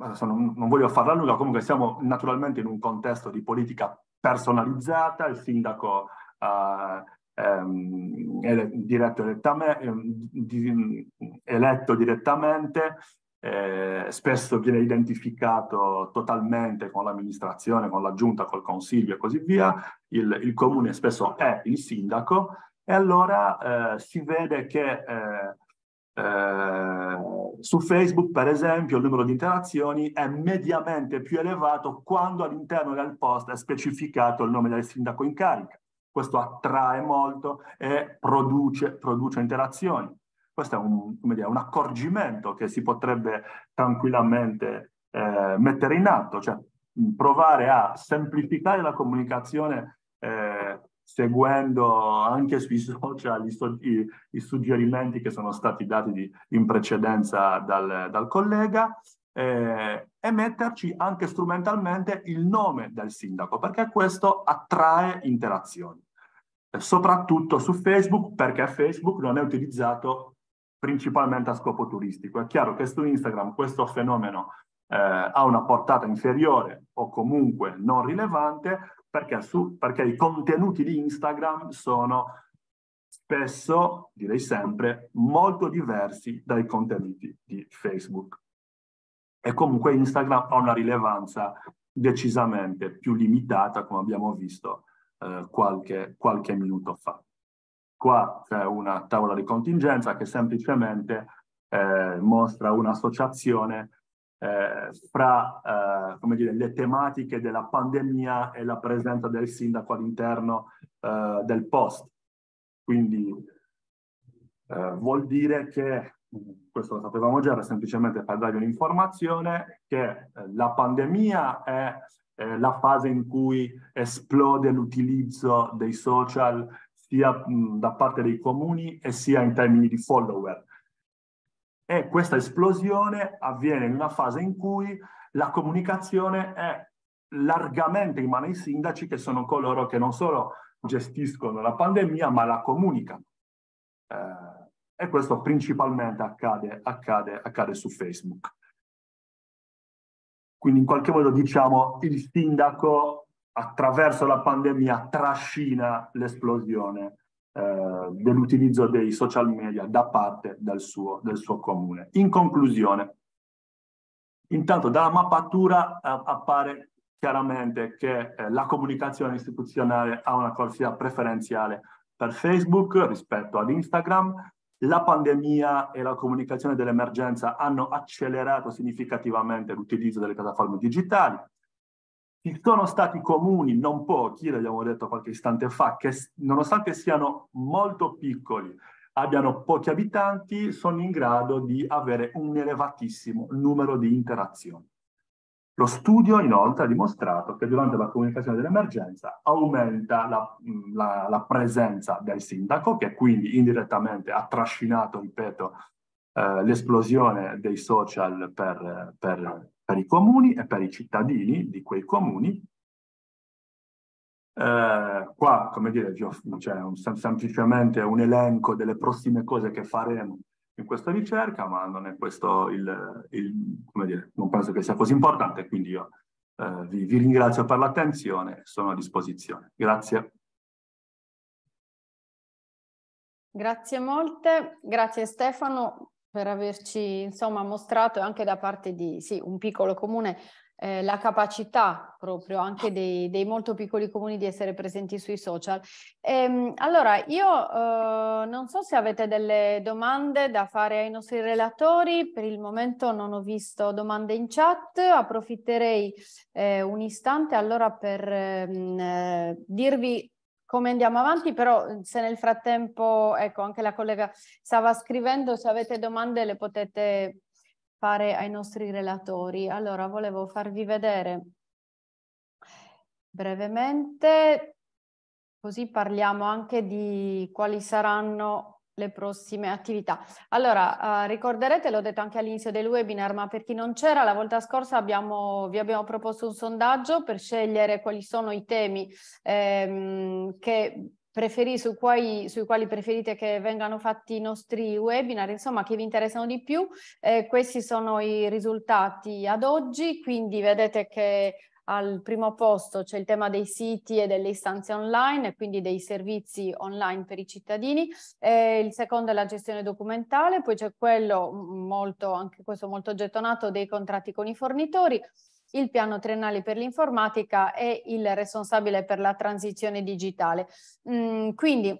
adesso non, non voglio farla lunga, comunque siamo naturalmente in un contesto di politica personalizzata, il sindaco eh, ehm, ele- diretto elettame- ehm, di- eletto direttamente, eh, spesso viene identificato totalmente con l'amministrazione, con la giunta, col consiglio e così via, il, il comune spesso è il sindaco e allora eh, si vede che eh, eh, su Facebook, per esempio, il numero di interazioni è mediamente più elevato quando all'interno del post è specificato il nome del sindaco in carica. Questo attrae molto e produce, produce interazioni. Questo è un, dire, un, accorgimento che si potrebbe tranquillamente eh, mettere in atto, cioè provare a semplificare la comunicazione eh, seguendo anche sui (laughs) social i, i, suggerimenti che sono stati dati di, in precedenza dal, dal collega eh, e metterci anche strumentalmente il nome del sindaco perché questo attrae interazioni eh, soprattutto su Facebook perché Facebook non è utilizzato principalmente a scopo turistico. È chiaro che su Instagram questo fenomeno eh, ha una portata inferiore o comunque non rilevante, perché, su, perché i contenuti di Instagram sono spesso, direi sempre, molto diversi dai contenuti di Facebook. E comunque Instagram ha una rilevanza decisamente più limitata, come abbiamo visto eh, qualche, qualche, minuto fa. Qua c'è una tavola di contingenza che semplicemente eh, mostra un'associazione eh, fra eh, come dire, le tematiche della pandemia e la presenza del sindaco all'interno eh, del post. Quindi eh, vuol dire che, questo lo sapevamo già, era semplicemente per darvi un'informazione, che eh, la pandemia è eh, la fase in cui esplode l'utilizzo dei social sia mh, da parte dei comuni e sia in termini di follower e questa esplosione avviene in una fase in cui la comunicazione è largamente in mano ai sindaci che sono coloro che non solo gestiscono la pandemia ma la comunicano. Eh, e questo principalmente accade, accade, accade su Facebook. Quindi in qualche modo diciamo il sindaco attraverso la pandemia trascina l'esplosione eh, dell'utilizzo dei social media da parte del suo, del suo comune. In conclusione, intanto dalla mappatura eh, appare chiaramente che eh, la comunicazione istituzionale ha una corsia preferenziale per Facebook rispetto ad Instagram. La pandemia e la comunicazione dell'emergenza hanno accelerato significativamente l'utilizzo delle piattaforme digitali. Ci sono stati comuni, non pochi, l'abbiamo detto qualche istante fa, che nonostante siano molto piccoli, abbiano pochi abitanti, sono in grado di avere un elevatissimo numero di interazioni. Lo studio inoltre ha dimostrato che durante la comunicazione dell'emergenza aumenta la, mm, la, la, presenza del sindaco, che quindi indirettamente ha trascinato, ripeto, eh, l'esplosione dei social per, per, per, i comuni e per i cittadini di quei comuni. Eh, qua, come dire, c'è un, semplicemente un elenco delle prossime cose che faremo in questa ricerca, ma non è questo il, il come dire, non penso che sia così importante, quindi io eh, vi, vi ringrazio per l'attenzione e sono a disposizione. Grazie. Grazie molte, grazie Stefano per averci insomma mostrato anche da parte di sì, un piccolo comune eh, la capacità proprio anche dei, dei, molto piccoli comuni di essere presenti sui social. Ehm, allora, io eh, non so se avete delle domande da fare ai nostri relatori, per il momento non ho visto domande in chat, approfitterei eh, un istante allora per ehm, eh, dirvi come andiamo avanti, però eh, se nel frattempo, ecco, anche la collega stava scrivendo, se avete domande le potete fare ai nostri relatori. Allora, volevo farvi vedere brevemente, così parliamo anche di quali saranno le prossime attività. Allora, eh, ricorderete, l'ho detto anche all'inizio del webinar, ma per chi non c'era, la volta scorsa abbiamo, vi abbiamo proposto un sondaggio per scegliere quali sono i temi ehm, che preferi, su quali, sui quali preferite che vengano fatti i nostri webinar, insomma che vi interessano di più. Eh, questi sono i risultati ad oggi, quindi vedete che al primo posto c'è il tema dei siti e delle istanze online, quindi dei servizi online per i cittadini. Eh, il secondo è la gestione documentale, poi c'è quello molto, anche questo molto gettonato, dei contratti con i fornitori il piano triennale per l'informatica e il responsabile per la transizione digitale. Mm, quindi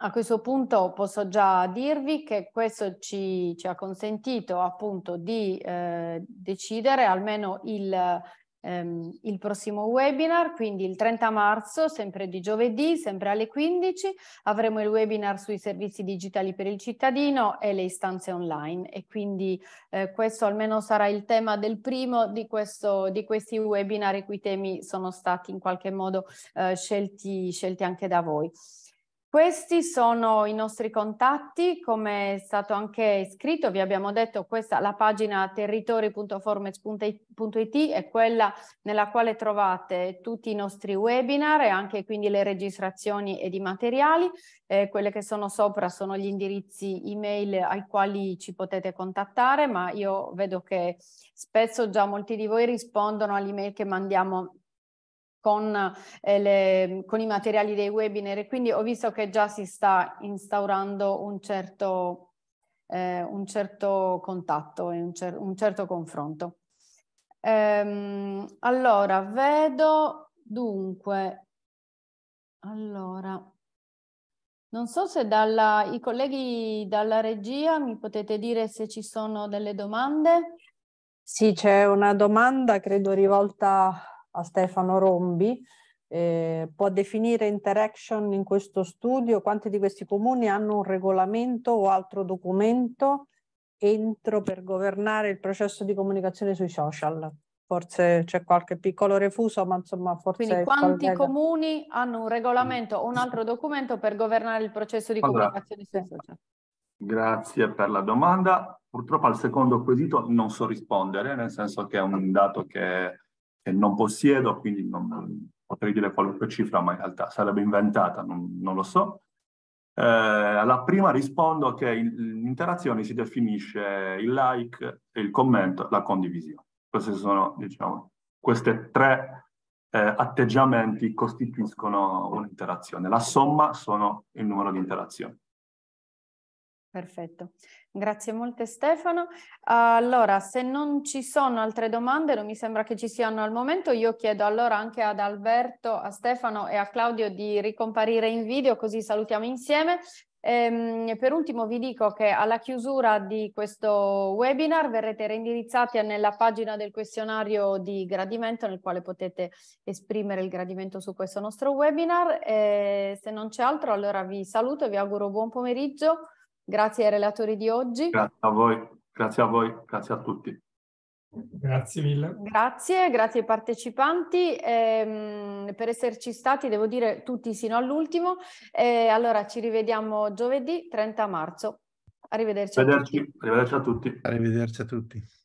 a questo punto posso già dirvi che questo ci, ci ha consentito appunto di eh, decidere almeno il, ehm, il prossimo webinar, quindi il 30 marzo, sempre di giovedì, sempre alle 15, avremo il webinar sui servizi digitali per il cittadino e le istanze online e quindi eh, questo almeno sarà il tema del primo di, questo, di, questi webinar i cui temi sono stati in qualche modo eh, scelti, scelti anche da voi. Questi sono i nostri contatti, come è stato anche scritto, vi abbiamo detto questa la pagina territori.formes.it è quella nella quale trovate tutti i nostri webinar e anche quindi le registrazioni ed i materiali. Eh, quelle che sono sopra sono gli indirizzi email ai quali ci potete contattare, ma io vedo che spesso già molti di voi rispondono all'email che mandiamo con, eh, le, con i materiali dei webinar e quindi ho visto che già si sta instaurando un certo, eh, un certo contatto e un, cer un certo confronto. Ehm, allora, vedo dunque, allora, non so se dalla, i colleghi dalla regia mi potete dire se ci sono delle domande. Sì, c'è una domanda credo rivolta a Stefano Rombi. Eh, può definire interaction in questo studio? Quanti di questi comuni hanno un regolamento o altro documento entro per governare il processo di comunicazione sui social? Forse c'è qualche piccolo refuso, ma insomma forse... Quindi quanti collega... comuni hanno un regolamento o un altro documento per governare il processo di allora, comunicazione sui social? Grazie per la domanda. Purtroppo al secondo quesito non so rispondere, nel senso che è un dato che che non possiedo, quindi non, potrei dire qualunque cifra, ma in realtà sarebbe inventata, non, non lo so. Eh, alla prima rispondo che l'interazione si definisce il like, il commento, la condivisione. Questi sono, diciamo, queste tre eh, atteggiamenti costituiscono un'interazione. La somma sono il numero di interazioni. Perfetto, grazie molte Stefano. Allora, se non ci sono altre domande, non mi sembra che ci siano al momento, io chiedo allora anche ad Alberto, a Stefano e a Claudio di ricomparire in video così salutiamo insieme. E ehm, per ultimo vi dico che alla chiusura di questo webinar verrete reindirizzati nella pagina del questionario di gradimento nel quale potete esprimere il gradimento su questo nostro webinar. E eh, se non c'è altro allora vi saluto e vi auguro buon pomeriggio Grazie ai relatori di oggi. Grazie a voi, grazie a voi, grazie a tutti. Grazie mille. Grazie, grazie ai partecipanti ehm, per esserci stati, devo dire tutti sino all'ultimo. Eh, allora ci rivediamo giovedì 30 marzo. Arrivederci. Arrivederci a tutti. Arrivederci a tutti. Arrivederci a tutti.